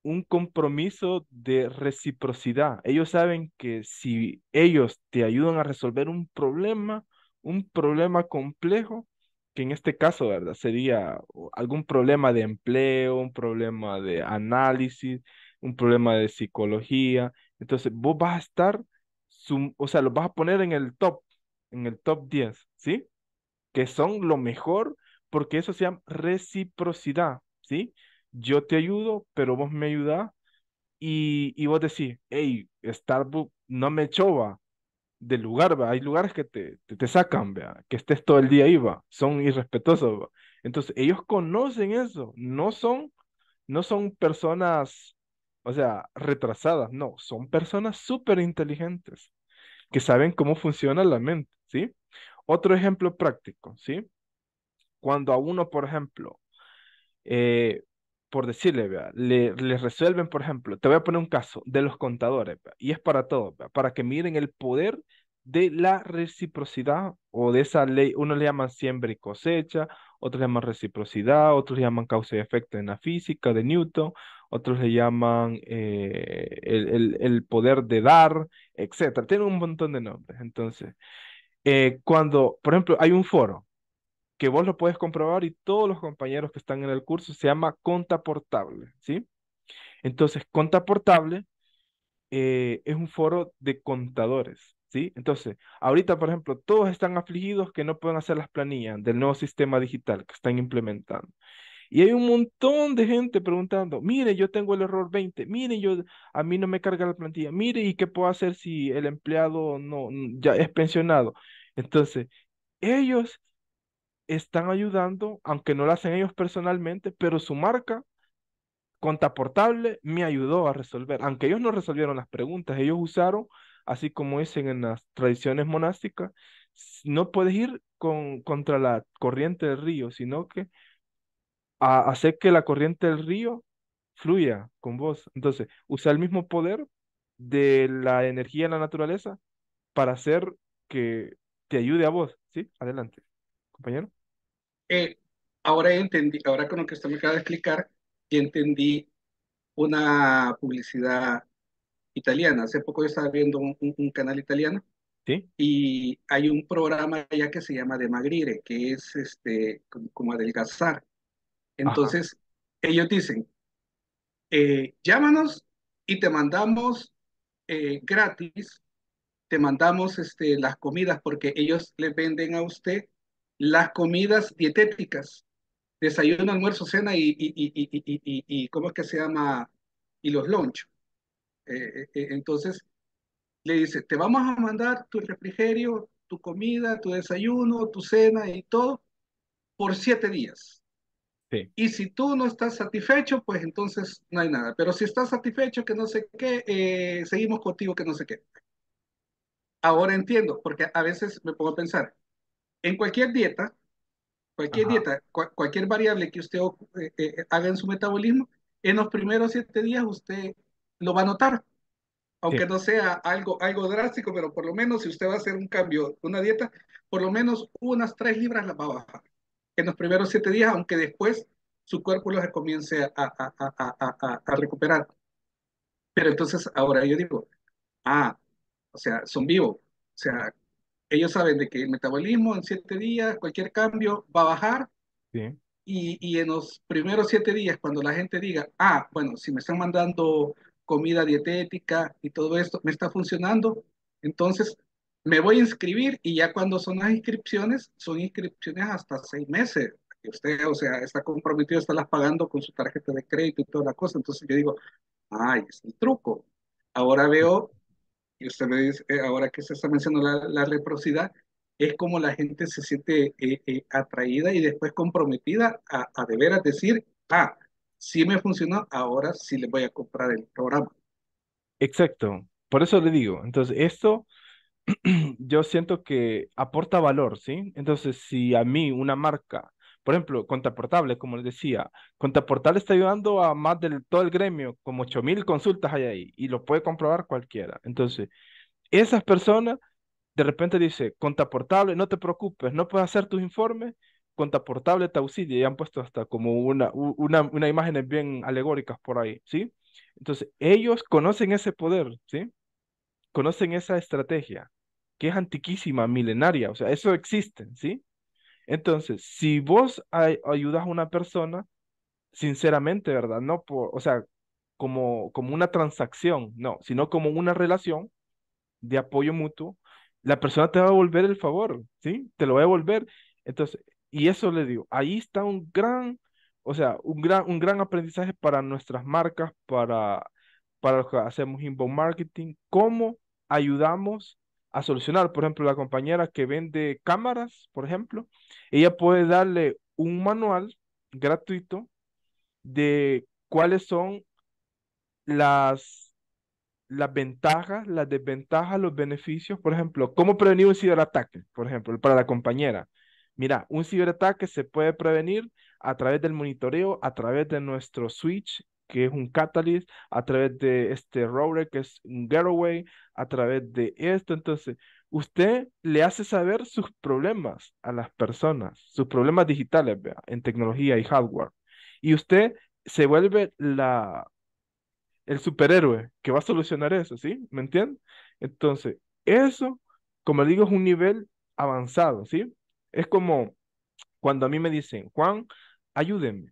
un compromiso de reciprocidad. Ellos saben que si ellos te ayudan a resolver un problema, un problema complejo, en este caso, ¿verdad? Sería algún problema de empleo, un problema de análisis, un problema de psicología. Entonces, vos vas a estar, o sea, lo vas a poner en el top, en el top 10, ¿sí? Que son lo mejor, porque eso se llama reciprocidad, ¿sí? Yo te ayudo, pero vos me ayudás. Y, y vos decís, hey, Starbucks no me chova, del lugar, ¿va? hay lugares que te, te, te sacan, ¿va? que estés todo el día ahí, son irrespetuosos. Entonces, ellos conocen eso, no son, no son personas, o sea, retrasadas, no, son personas súper inteligentes, que saben cómo funciona la mente, ¿sí? Otro ejemplo práctico, ¿sí? Cuando a uno, por ejemplo, eh, por decirle, Le, resuelven, por ejemplo, te voy a poner un caso de los contadores, y es para todos, para que miren el poder de la reciprocidad o de esa ley, uno le llama siembra y cosecha, otros le llaman reciprocidad, otros le llaman causa y efecto en la física de Newton, otros le llaman eh, el, poder de dar, etcétera. Tiene un montón de nombres. Entonces, eh, cuando, por ejemplo, hay un foro, que vos lo puedes comprobar y todos los compañeros que están en el curso, se llama conta portable, ¿sí? Entonces, conta portable eh, es un foro de contadores, ¿sí? Entonces, ahorita, por ejemplo, todos están afligidos que no pueden hacer las planillas del nuevo sistema digital que están implementando. Y hay un montón de gente preguntando, mire, yo tengo el error 20, mire, yo, a mí no me carga la plantilla, mire, ¿y qué puedo hacer si el empleado no, ya es pensionado? Entonces, ellos están ayudando, aunque no lo hacen ellos personalmente, pero su marca Contaportable me ayudó a resolver, aunque ellos no resolvieron las preguntas, ellos usaron, así como dicen en las tradiciones monásticas, no puedes ir con, contra la corriente del río, sino que a, hacer que la corriente del río fluya con vos. Entonces, usa el mismo poder de la energía en la naturaleza para hacer que te ayude a vos, ¿sí? Adelante, compañero ahora entendí, ahora con lo que usted me acaba de explicar, ya entendí una publicidad italiana. Hace poco yo estaba viendo un, canal italiano ¿Sí? y hay un programa allá que se llama de Magrire, que es este, como, adelgazar. Entonces, ellos dicen, eh, llámanos y te mandamos eh, gratis, te mandamos este, las comidas porque ellos le venden a usted las comidas dietéticas, desayuno, almuerzo, cena y, y, ¿cómo es que se llama? Y los lunch. Eh, eh, eh, entonces, le dice, te vamos a mandar tu refrigerio, tu comida, tu desayuno, tu cena y todo por siete días. Y si tú no estás satisfecho, pues entonces no hay nada. Pero si estás satisfecho, que no sé qué, seguimos contigo, que no sé qué. Ahora entiendo, porque a veces me pongo a pensar, en cualquier dieta, cualquier dieta, cualquier variable que usted eh, eh, haga en su metabolismo, en los primeros siete días usted lo va a notar. Aunque no sea algo, algo drástico, pero por lo menos si usted va a hacer un cambio, una dieta, por lo menos unas tres libras la va a bajar en los primeros siete días, aunque después su cuerpo lo comience a, a, a recuperar. Pero entonces ahora yo digo, ah, o sea, son vivos. O sea, ellos saben de que el metabolismo en siete días, cualquier cambio va a bajar. Y, y, en los primeros siete días, cuando la gente diga, ah, bueno, si me están mandando comida dietética y todo esto, me está funcionando, entonces me voy a inscribir y ya cuando son las inscripciones, son inscripciones hasta seis meses. usted, o sea, está comprometido, está las pagando con su tarjeta de crédito y toda la cosa. Entonces yo digo, ay, es el truco. Ahora veo y usted me dice, eh, ahora que se está mencionando la, la, es como la gente se siente eh, eh, atraída y después comprometida a, a de decir, ah, sí me funcionó, ahora sí le voy a comprar el programa. Exacto, por eso le digo, entonces esto [CLEARS THROAT] yo siento que aporta valor, ¿sí? Entonces, si a mí una marca por ejemplo, Contraportable, como les decía, Contraportable está ayudando a más del todo el gremio, como 8000 consultas hay ahí y lo puede comprobar cualquiera. Entonces, esas personas de repente dice, Contaportable, no te preocupes, no puedes hacer tus informes, Contaportable te auxilia y han puesto hasta como una, una, imágenes bien alegóricas por ahí, ¿sí? Entonces, ellos conocen ese poder, ¿sí? Conocen esa estrategia, que es antiquísima, milenaria, o sea, eso existe, ¿sí? Entonces, si vos ayudas a una persona, sinceramente, ¿verdad? No por, o sea, como, como una transacción, no, sino como una relación de apoyo mutuo, la persona te va a devolver el favor, ¿sí? Te lo va a devolver. Entonces, y eso le digo, ahí está un gran, o sea, un gran, un gran aprendizaje para nuestras marcas, para, para los que hacemos inbound marketing, cómo ayudamos a solucionar. Por ejemplo, la compañera que vende cámaras, por ejemplo, ella puede darle un manual gratuito de cuáles son las, las ventajas, las desventajas, los beneficios, por ejemplo, cómo prevenir un ciberataque, por ejemplo, para la compañera. Mira, un ciberataque se puede prevenir a través del monitoreo, a través de nuestro switch que es un Catalyst, a través de este router, que es un Getaway, a través de esto. Entonces, usted le hace saber sus problemas a las personas, sus problemas digitales ¿vea? en tecnología y hardware. Y usted se vuelve la, el superhéroe que va a solucionar eso, ¿sí? ¿Me entiende? Entonces, eso, como digo, es un nivel avanzado, ¿sí? Es como cuando a mí me dicen, Juan, ayúdenme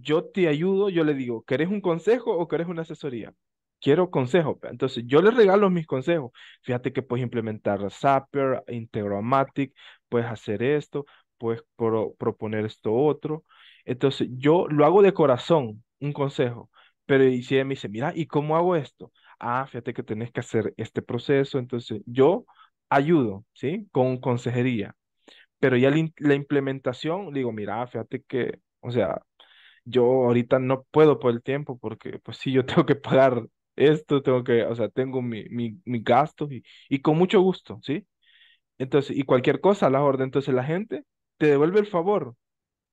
yo te ayudo, yo le digo, ¿querés un consejo o querés una asesoría? Quiero consejo. Entonces, yo le regalo mis consejos. Fíjate que puedes implementar Zapper, Integromatic, puedes hacer esto, puedes proponer esto otro. Entonces, yo lo hago de corazón, un consejo. Pero si ella me dice, mira, ¿y cómo hago esto? Ah, fíjate que tenés que hacer este proceso. Entonces, yo ayudo, ¿sí? Con consejería. Pero ya la, la implementación, digo, mira, fíjate que, o sea, yo ahorita no puedo por el tiempo porque pues sí, yo [LAUGHS] tengo que pagar esto, tengo que, o sea, tengo mi, mi, gasto y, con mucho gusto, ¿sí? Entonces, y cualquier cosa, la orden, entonces la gente te devuelve el favor,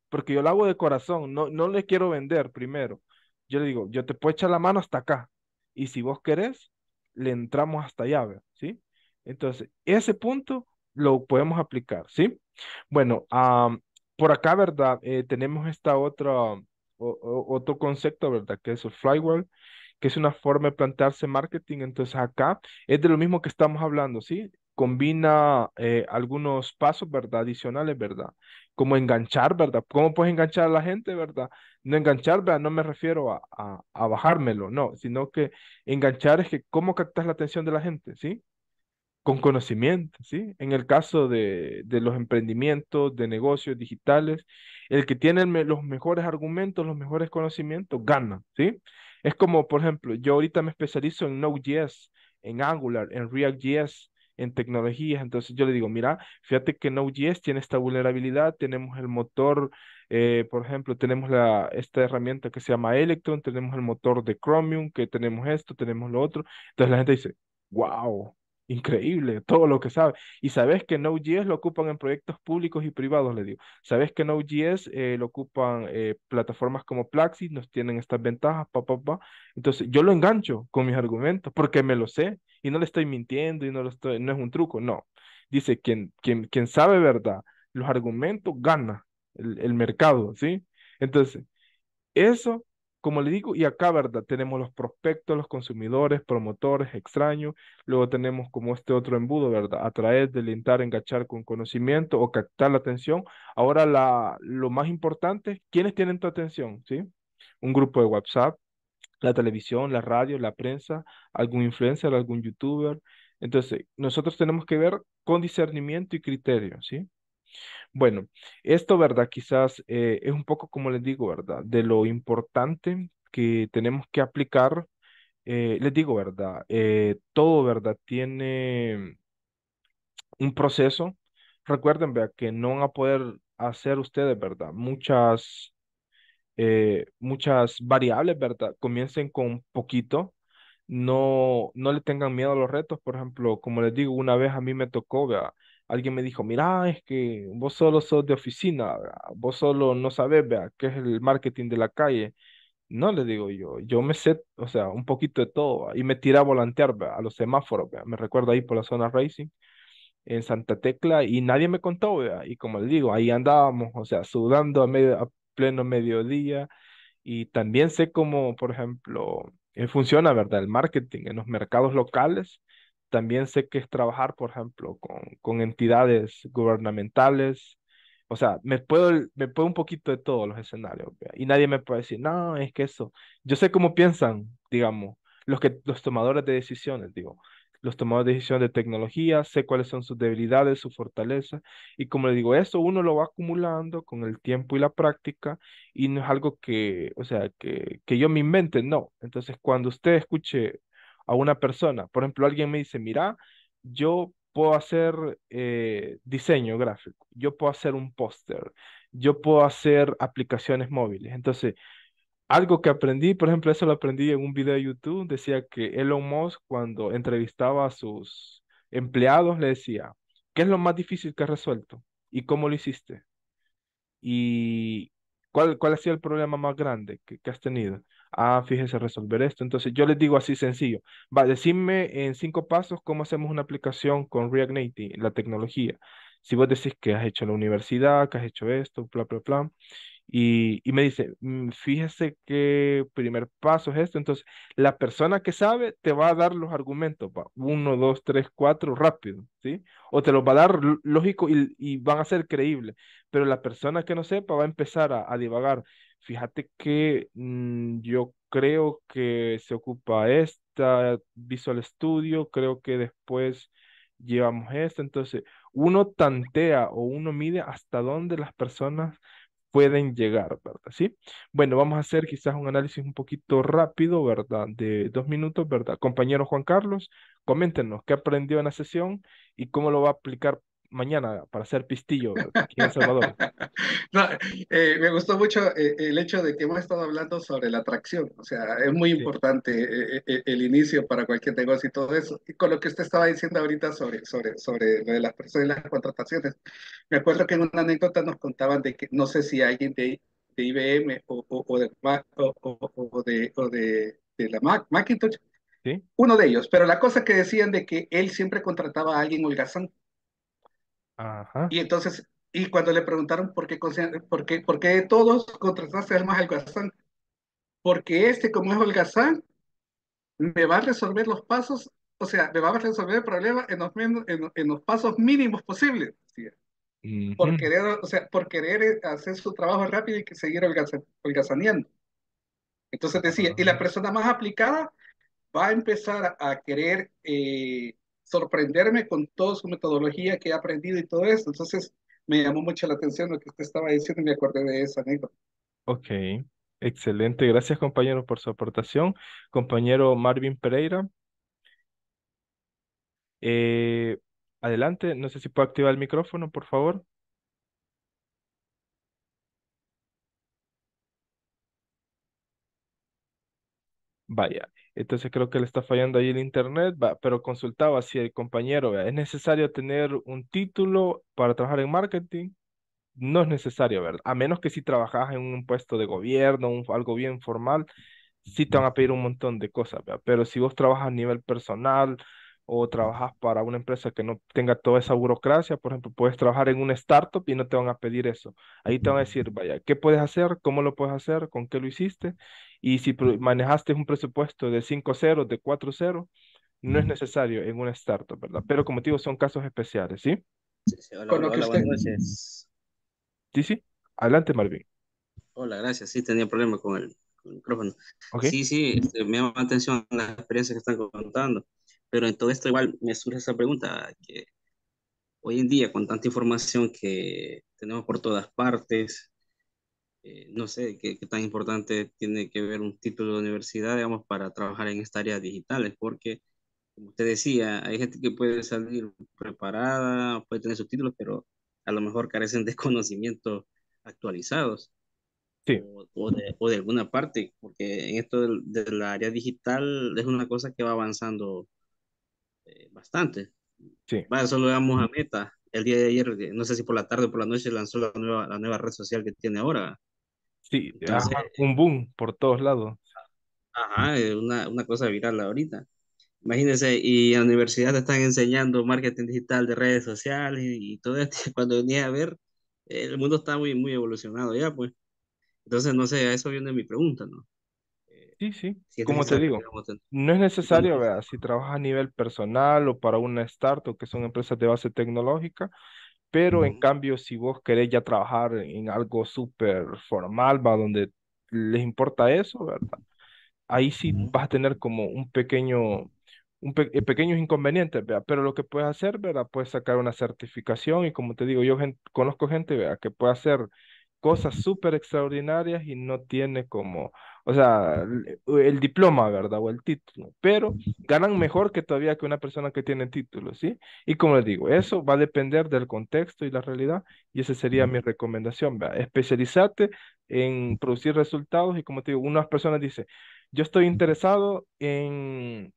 porque yo lo hago de corazón, no, no le quiero vender primero. Yo le digo, yo te puedo echar la mano hasta acá, y si vos querés, le entramos hasta allá, ¿sí? Entonces, ese punto lo podemos aplicar, ¿sí? Bueno, por acá, ¿verdad? Eh, tenemos esta otra otro concepto, ¿verdad? Que es el flywheel, que es una forma de plantearse marketing. Entonces acá es de lo mismo que estamos hablando, ¿sí? Combina eh, algunos pasos, ¿verdad? Adicionales, ¿verdad? Como enganchar, ¿verdad? ¿Cómo puedes enganchar a la gente, ¿verdad? No enganchar, ¿verdad? No me refiero a, a bajármelo, no, sino que enganchar es que cómo captas la atención de la gente, ¿sí? con conocimiento, ¿sí? En el caso de, los emprendimientos, de negocios digitales, el que tiene los mejores argumentos, los mejores conocimientos, gana, ¿sí? Es como, por ejemplo, yo ahorita me especializo en Node.js, en Angular, en React.js, en tecnologías. Entonces yo le digo, mira, fíjate que Node.js tiene esta vulnerabilidad, tenemos el motor, eh, por ejemplo, tenemos esta herramienta que se llama Electron, tenemos el motor de Chromium, que tenemos esto, tenemos lo otro. Entonces la gente dice, wow, Increíble, todo lo que sabe. Y sabes que Node.js lo ocupan en proyectos públicos y privados, le digo. Sabes que Node.js eh, lo ocupan eh, plataformas como Plaxis, nos tienen estas ventajas, pa, pa, pa. Entonces, yo lo engancho con mis argumentos porque me lo sé y no le estoy mintiendo y no, lo estoy, no es un truco, no. Dice, quien, quien, sabe verdad, los argumentos gana el, el mercado, ¿sí? Entonces, eso como le digo, y acá, ¿verdad? Tenemos los prospectos, los consumidores, promotores, extraños. Luego tenemos como este otro embudo, ¿verdad? Atraer, delentar, engachar con conocimiento o captar la atención. Ahora, la, lo más importante, ¿quiénes tienen tu atención? ¿Sí? Un grupo de WhatsApp, la televisión, la radio, la prensa, algún influencer, algún youtuber. Entonces, nosotros tenemos que ver con discernimiento y criterio, ¿sí? Bueno, esto, ¿verdad? Quizás eh, es un poco, como les digo, ¿verdad? De lo importante que tenemos que aplicar. Eh, les digo, ¿verdad? Eh, todo, ¿verdad? Tiene un proceso. Recuerden, ¿verdad? Que no van a poder hacer ustedes, ¿verdad? Muchas, muchas variables, ¿verdad? Comiencen con poquito. No, no le tengan miedo a los retos. Por ejemplo, como les digo, una vez a mí me tocó, ¿verdad? alguien me dijo, mira, es que vos solo sos de oficina, vos solo no sabes, vea, qué es el marketing de la calle. No, le digo yo, yo me sé, o sea, un poquito de todo, y me tiré a volantear a los semáforos, me recuerdo ahí por la zona Racing, en Santa Tecla, y nadie me contó, y como le digo, ahí andábamos, o sea, sudando a, medio, a pleno mediodía, y también sé cómo, por ejemplo, eh, funciona, ¿verdad? El marketing en los mercados locales, también sé que es trabajar, por ejemplo, con, con entidades gubernamentales. O sea, me puedo, me puedo un poquito de todos los escenarios. Y nadie me puede decir, no, es que eso. Yo sé cómo piensan, digamos, los, que, los tomadores de decisiones, digo los tomadores de decisiones de tecnología, sé cuáles son sus debilidades, sus fortalezas, y como le digo, eso uno lo va acumulando con el tiempo y la práctica, y no es algo que, o sea, que, que yo me invente, no. Entonces, cuando usted escuche a una persona. Por ejemplo, alguien me dice, mira, yo puedo hacer eh, diseño gráfico, yo puedo hacer un póster, yo puedo hacer aplicaciones móviles. Entonces, algo que aprendí, por ejemplo, eso lo aprendí en un video de YouTube, decía que Elon Musk cuando entrevistaba a sus empleados le decía, ¿qué es lo más difícil que has resuelto? ¿Y cómo lo hiciste? ¿Y cuál, cuál ha sido el problema más grande que, que has tenido? Ah, fíjese resolver esto. Entonces yo les digo así sencillo. Va, decirme en cinco pasos cómo hacemos una aplicación con React Native, la tecnología. Si vos decís que has hecho la universidad, que has hecho esto, bla, bla, bla. Y, me dice, mm, fíjese qué primer paso es esto. Entonces, la persona que sabe te va a dar los argumentos, uno, dos, tres, cuatro, rápido, ¿sí? O te los va a dar lógico y, van a ser creíbles. Pero la persona que no sepa va a empezar a divagar Fíjate que mm, yo creo que se ocupa esta Visual Studio, creo que después llevamos esto entonces uno tantea o uno mide hasta dónde las personas pueden llegar, ¿verdad? ¿Sí? Bueno, vamos a hacer quizás un análisis un poquito rápido, ¿verdad? De dos minutos, ¿verdad? Compañero Juan Carlos, coméntenos qué aprendió en la sesión y cómo lo va a aplicar mañana para hacer pistillo [LAUGHS] aquí en El Salvador. Eh, me gustó mucho eh, el hecho de que hemos estado hablando sobre la atracción, o sea, es muy importante eh, el inicio para cualquier negocio y todo eso. Y con lo que usted estaba diciendo ahorita sobre, sobre, sobre lo de las personas las contrataciones, me acuerdo que en una anécdota nos contaban de que no sé si alguien de, de IBM o, o, de, o de, de, la Mac, Macintosh, ¿Sí? uno de ellos, pero la cosa que decían de que él siempre contrataba a alguien holgazán y entonces, y cuando le preguntaron por qué, por qué, por qué todos contrataste al más holgazán, porque este, como es holgazán, me va a resolver los pasos, o sea, me va a resolver el problema en los, en, en los pasos mínimos posibles. Por querer, o sea, por querer eh, hacer su trabajo rápido y que seguir holgazaneando. Entonces decía, y la ah. persona más aplicada va a empezar a querer eh, sorprenderme con toda su metodología que he aprendido y todo eso. Entonces, me llamó mucho la atención lo que usted estaba diciendo y me acordé de esa anécdota. Ok, excelente. Gracias, compañero, por su aportación. Compañero Marvin Pereira. Eh, adelante, no sé si puedo activar el micrófono, por favor. Vaya. Entonces creo que le está fallando ahí el internet, va, pero consultaba si el compañero, ¿es necesario tener un título para trabajar en marketing? No es necesario, ¿verdad? A menos que si trabajas en un puesto de gobierno, algo bien formal, sí te van a pedir un montón de cosas, Pero si vos trabajas a nivel personal, o trabajas para una empresa que no tenga toda esa burocracia, por ejemplo, puedes trabajar en una startup y no te van a pedir eso. Ahí te van a decir, vaya, ¿qué puedes hacer? ¿Cómo lo puedes hacer? ¿Con qué lo hiciste? Y si manejaste un presupuesto de 5 0 de 4 0 no es necesario en una startup, ¿verdad? Pero como te digo, son casos especiales, ¿sí? sí, sí hola, hola, buenas noches. Sí, sí. Adelante, Marvin. Hola, gracias. Sí, tenía problema con el, micrófono. Sí, sí, este, me llama la atención las experiencias que están contando. Pero en todo esto igual me surge esa pregunta, que hoy en día con tanta información que tenemos por todas partes, eh, no sé qué, tan importante tiene que ver un título de universidad, digamos, para trabajar en estas áreas digitales, porque, como usted decía, hay gente que puede salir preparada, puede tener sus títulos, pero a lo mejor carecen de [LAUGHS] conocimientos actualizados. Sí. O, de, o, de, alguna parte, porque en esto del, la área digital es una cosa que va avanzando eh, bastante. Sí. solo veamos a Meta. El día de ayer, eh, no sé si por la tarde o por la noche, lanzó la nueva, la nueva red social que tiene ahora. Sí, un boom por todos lados. Ajá, eh, una, una cosa viral ahorita. Imagínense, y en la universidad te están enseñando marketing digital de redes sociales y, y todo esto. [LAUGHS] Cuando venía a ver, el mundo está muy, muy evolucionado ya, pues. Entonces, no sé, a eso viene mi pregunta, ¿no? Sí, sí. como te digo, no es necesario, ¿verdad? si trabajas a nivel personal o para una startup, que son empresas de base tecnológica, pero en cambio, si vos querés ya trabajar en algo súper formal, ¿va? donde les importa eso, ¿verdad? Ahí sí vas a tener como un pequeño, un eh, pequeños inconvenientes, ¿verdad? Pero lo que puedes hacer, ¿verdad? Puedes sacar una certificación y como te digo, yo conozco gente, ¿verdad? Que puede hacer cosas súper extraordinarias y no tiene como, o sea, el diploma, ¿verdad? O el título, pero ganan mejor que todavía que una persona que tiene título, ¿sí? Y como les digo, eso va a depender del contexto y la realidad y esa sería mi recomendación, ¿verdad? Especializarte en producir resultados y como te digo, unas personas dicen, yo estoy interesado en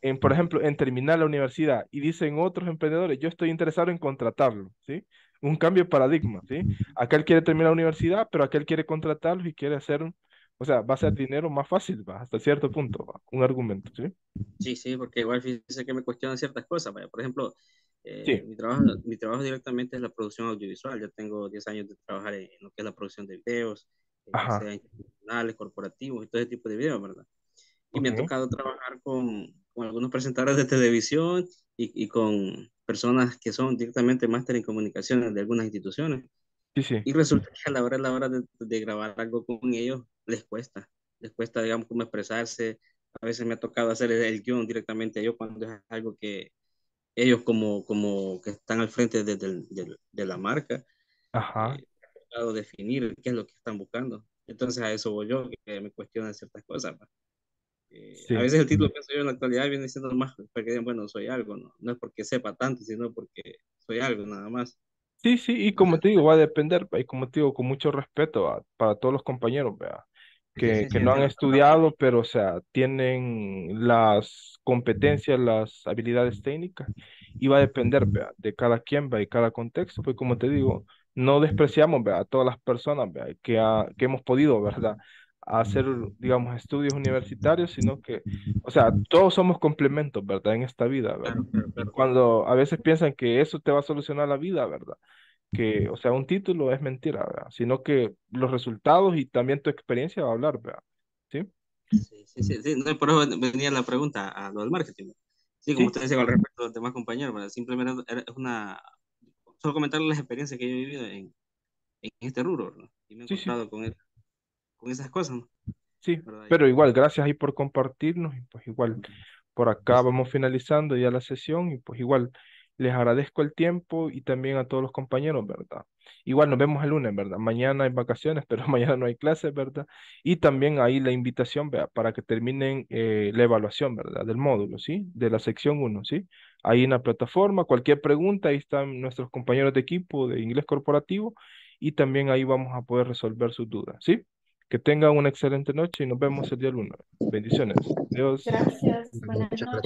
en, por ejemplo, en terminar la universidad y dicen otros emprendedores, yo estoy interesado en contratarlo, ¿sí? un cambio de paradigma, ¿sí? Aquel quiere terminar la universidad, pero aquel quiere contratarlo y quiere hacer, o sea, va a ser dinero más fácil, ¿va? hasta cierto punto, un argumento, ¿sí? Sí, sí, porque igual fíjense que me cuestionan ciertas cosas, por ejemplo, eh, mi, trabajo, mi trabajo directamente es la producción audiovisual, yo tengo 10 años de trabajar en lo que es la producción de videos, sea eh, internacionales, corporativos y todo ese tipo de videos, ¿verdad? Y me ha tocado trabajar con, con algunos presentadores de televisión y, y con personas que son directamente máster en comunicaciones de algunas instituciones. Y resulta que a la hora, la hora de, de, grabar algo con ellos les cuesta, les cuesta, digamos, cómo expresarse. A veces me ha tocado hacer el, guión directamente a ellos cuando es algo que ellos como, como que están al frente de, de la marca. Ajá. Eh, tocado definir qué es lo que están buscando. Entonces a eso voy yo, que me cuestionan ciertas cosas. Pues. A veces el título, que yo, en la actualidad viene siendo más porque digan, bueno, soy algo, ¿no? no es porque sepa tanto, sino porque soy algo, nada más. Sí, sí, y como te digo, pues, va a depender, y como te digo, con mucho respeto ah, para todos los compañeros, vea, Que, [LAUGHS] que no han estudiado, pero, o sea, tienen las competencias, las habilidades técnicas, y va a depender, vea, De cada quien, vea, Y cada contexto, pues como te digo, no despreciamos, vea, A todas las personas, vea, Que, que hemos podido, ¿verdad? hacer, digamos, estudios universitarios, sino que, o sea, todos somos complementos, ¿verdad? En esta vida, ¿verdad? pero Cuando a veces piensan que eso te va a solucionar la vida, ¿verdad? Que, o sea, un título es mentira, ¿verdad? Sino que los resultados y también tu experiencia va a hablar, ¿verdad? ¿Sí? Sí, sí, No, por eso venía la pregunta a lo del marketing. Sí, como usted decía con respecto a los demás compañeros, ¿verdad? Simplemente es una... Solo comentar las experiencias que yo he vivido en, en este rubro, no Y me he encontrado con él con esas cosas. ¿no? Sí, pero igual, gracias ahí por compartirnos. Y pues igual, por acá vamos finalizando ya la sesión y pues igual les agradezco el tiempo y también a todos los compañeros, ¿verdad? Igual nos vemos el lunes, ¿verdad? Mañana hay vacaciones, [LAUGHS] pero mañana no hay clases, ¿verdad? Y también ahí la invitación, vea Para que terminen eh, la evaluación, ¿verdad? Del módulo, ¿sí? De la sección 1, ¿sí? Ahí en la plataforma, cualquier pregunta, ahí están nuestros compañeros de equipo de inglés corporativo y también ahí vamos a poder resolver sus dudas, ¿sí? Que tengan una excelente noche y nos vemos el día lunes. Bendiciones. Dios. Gracias. Buenas noches.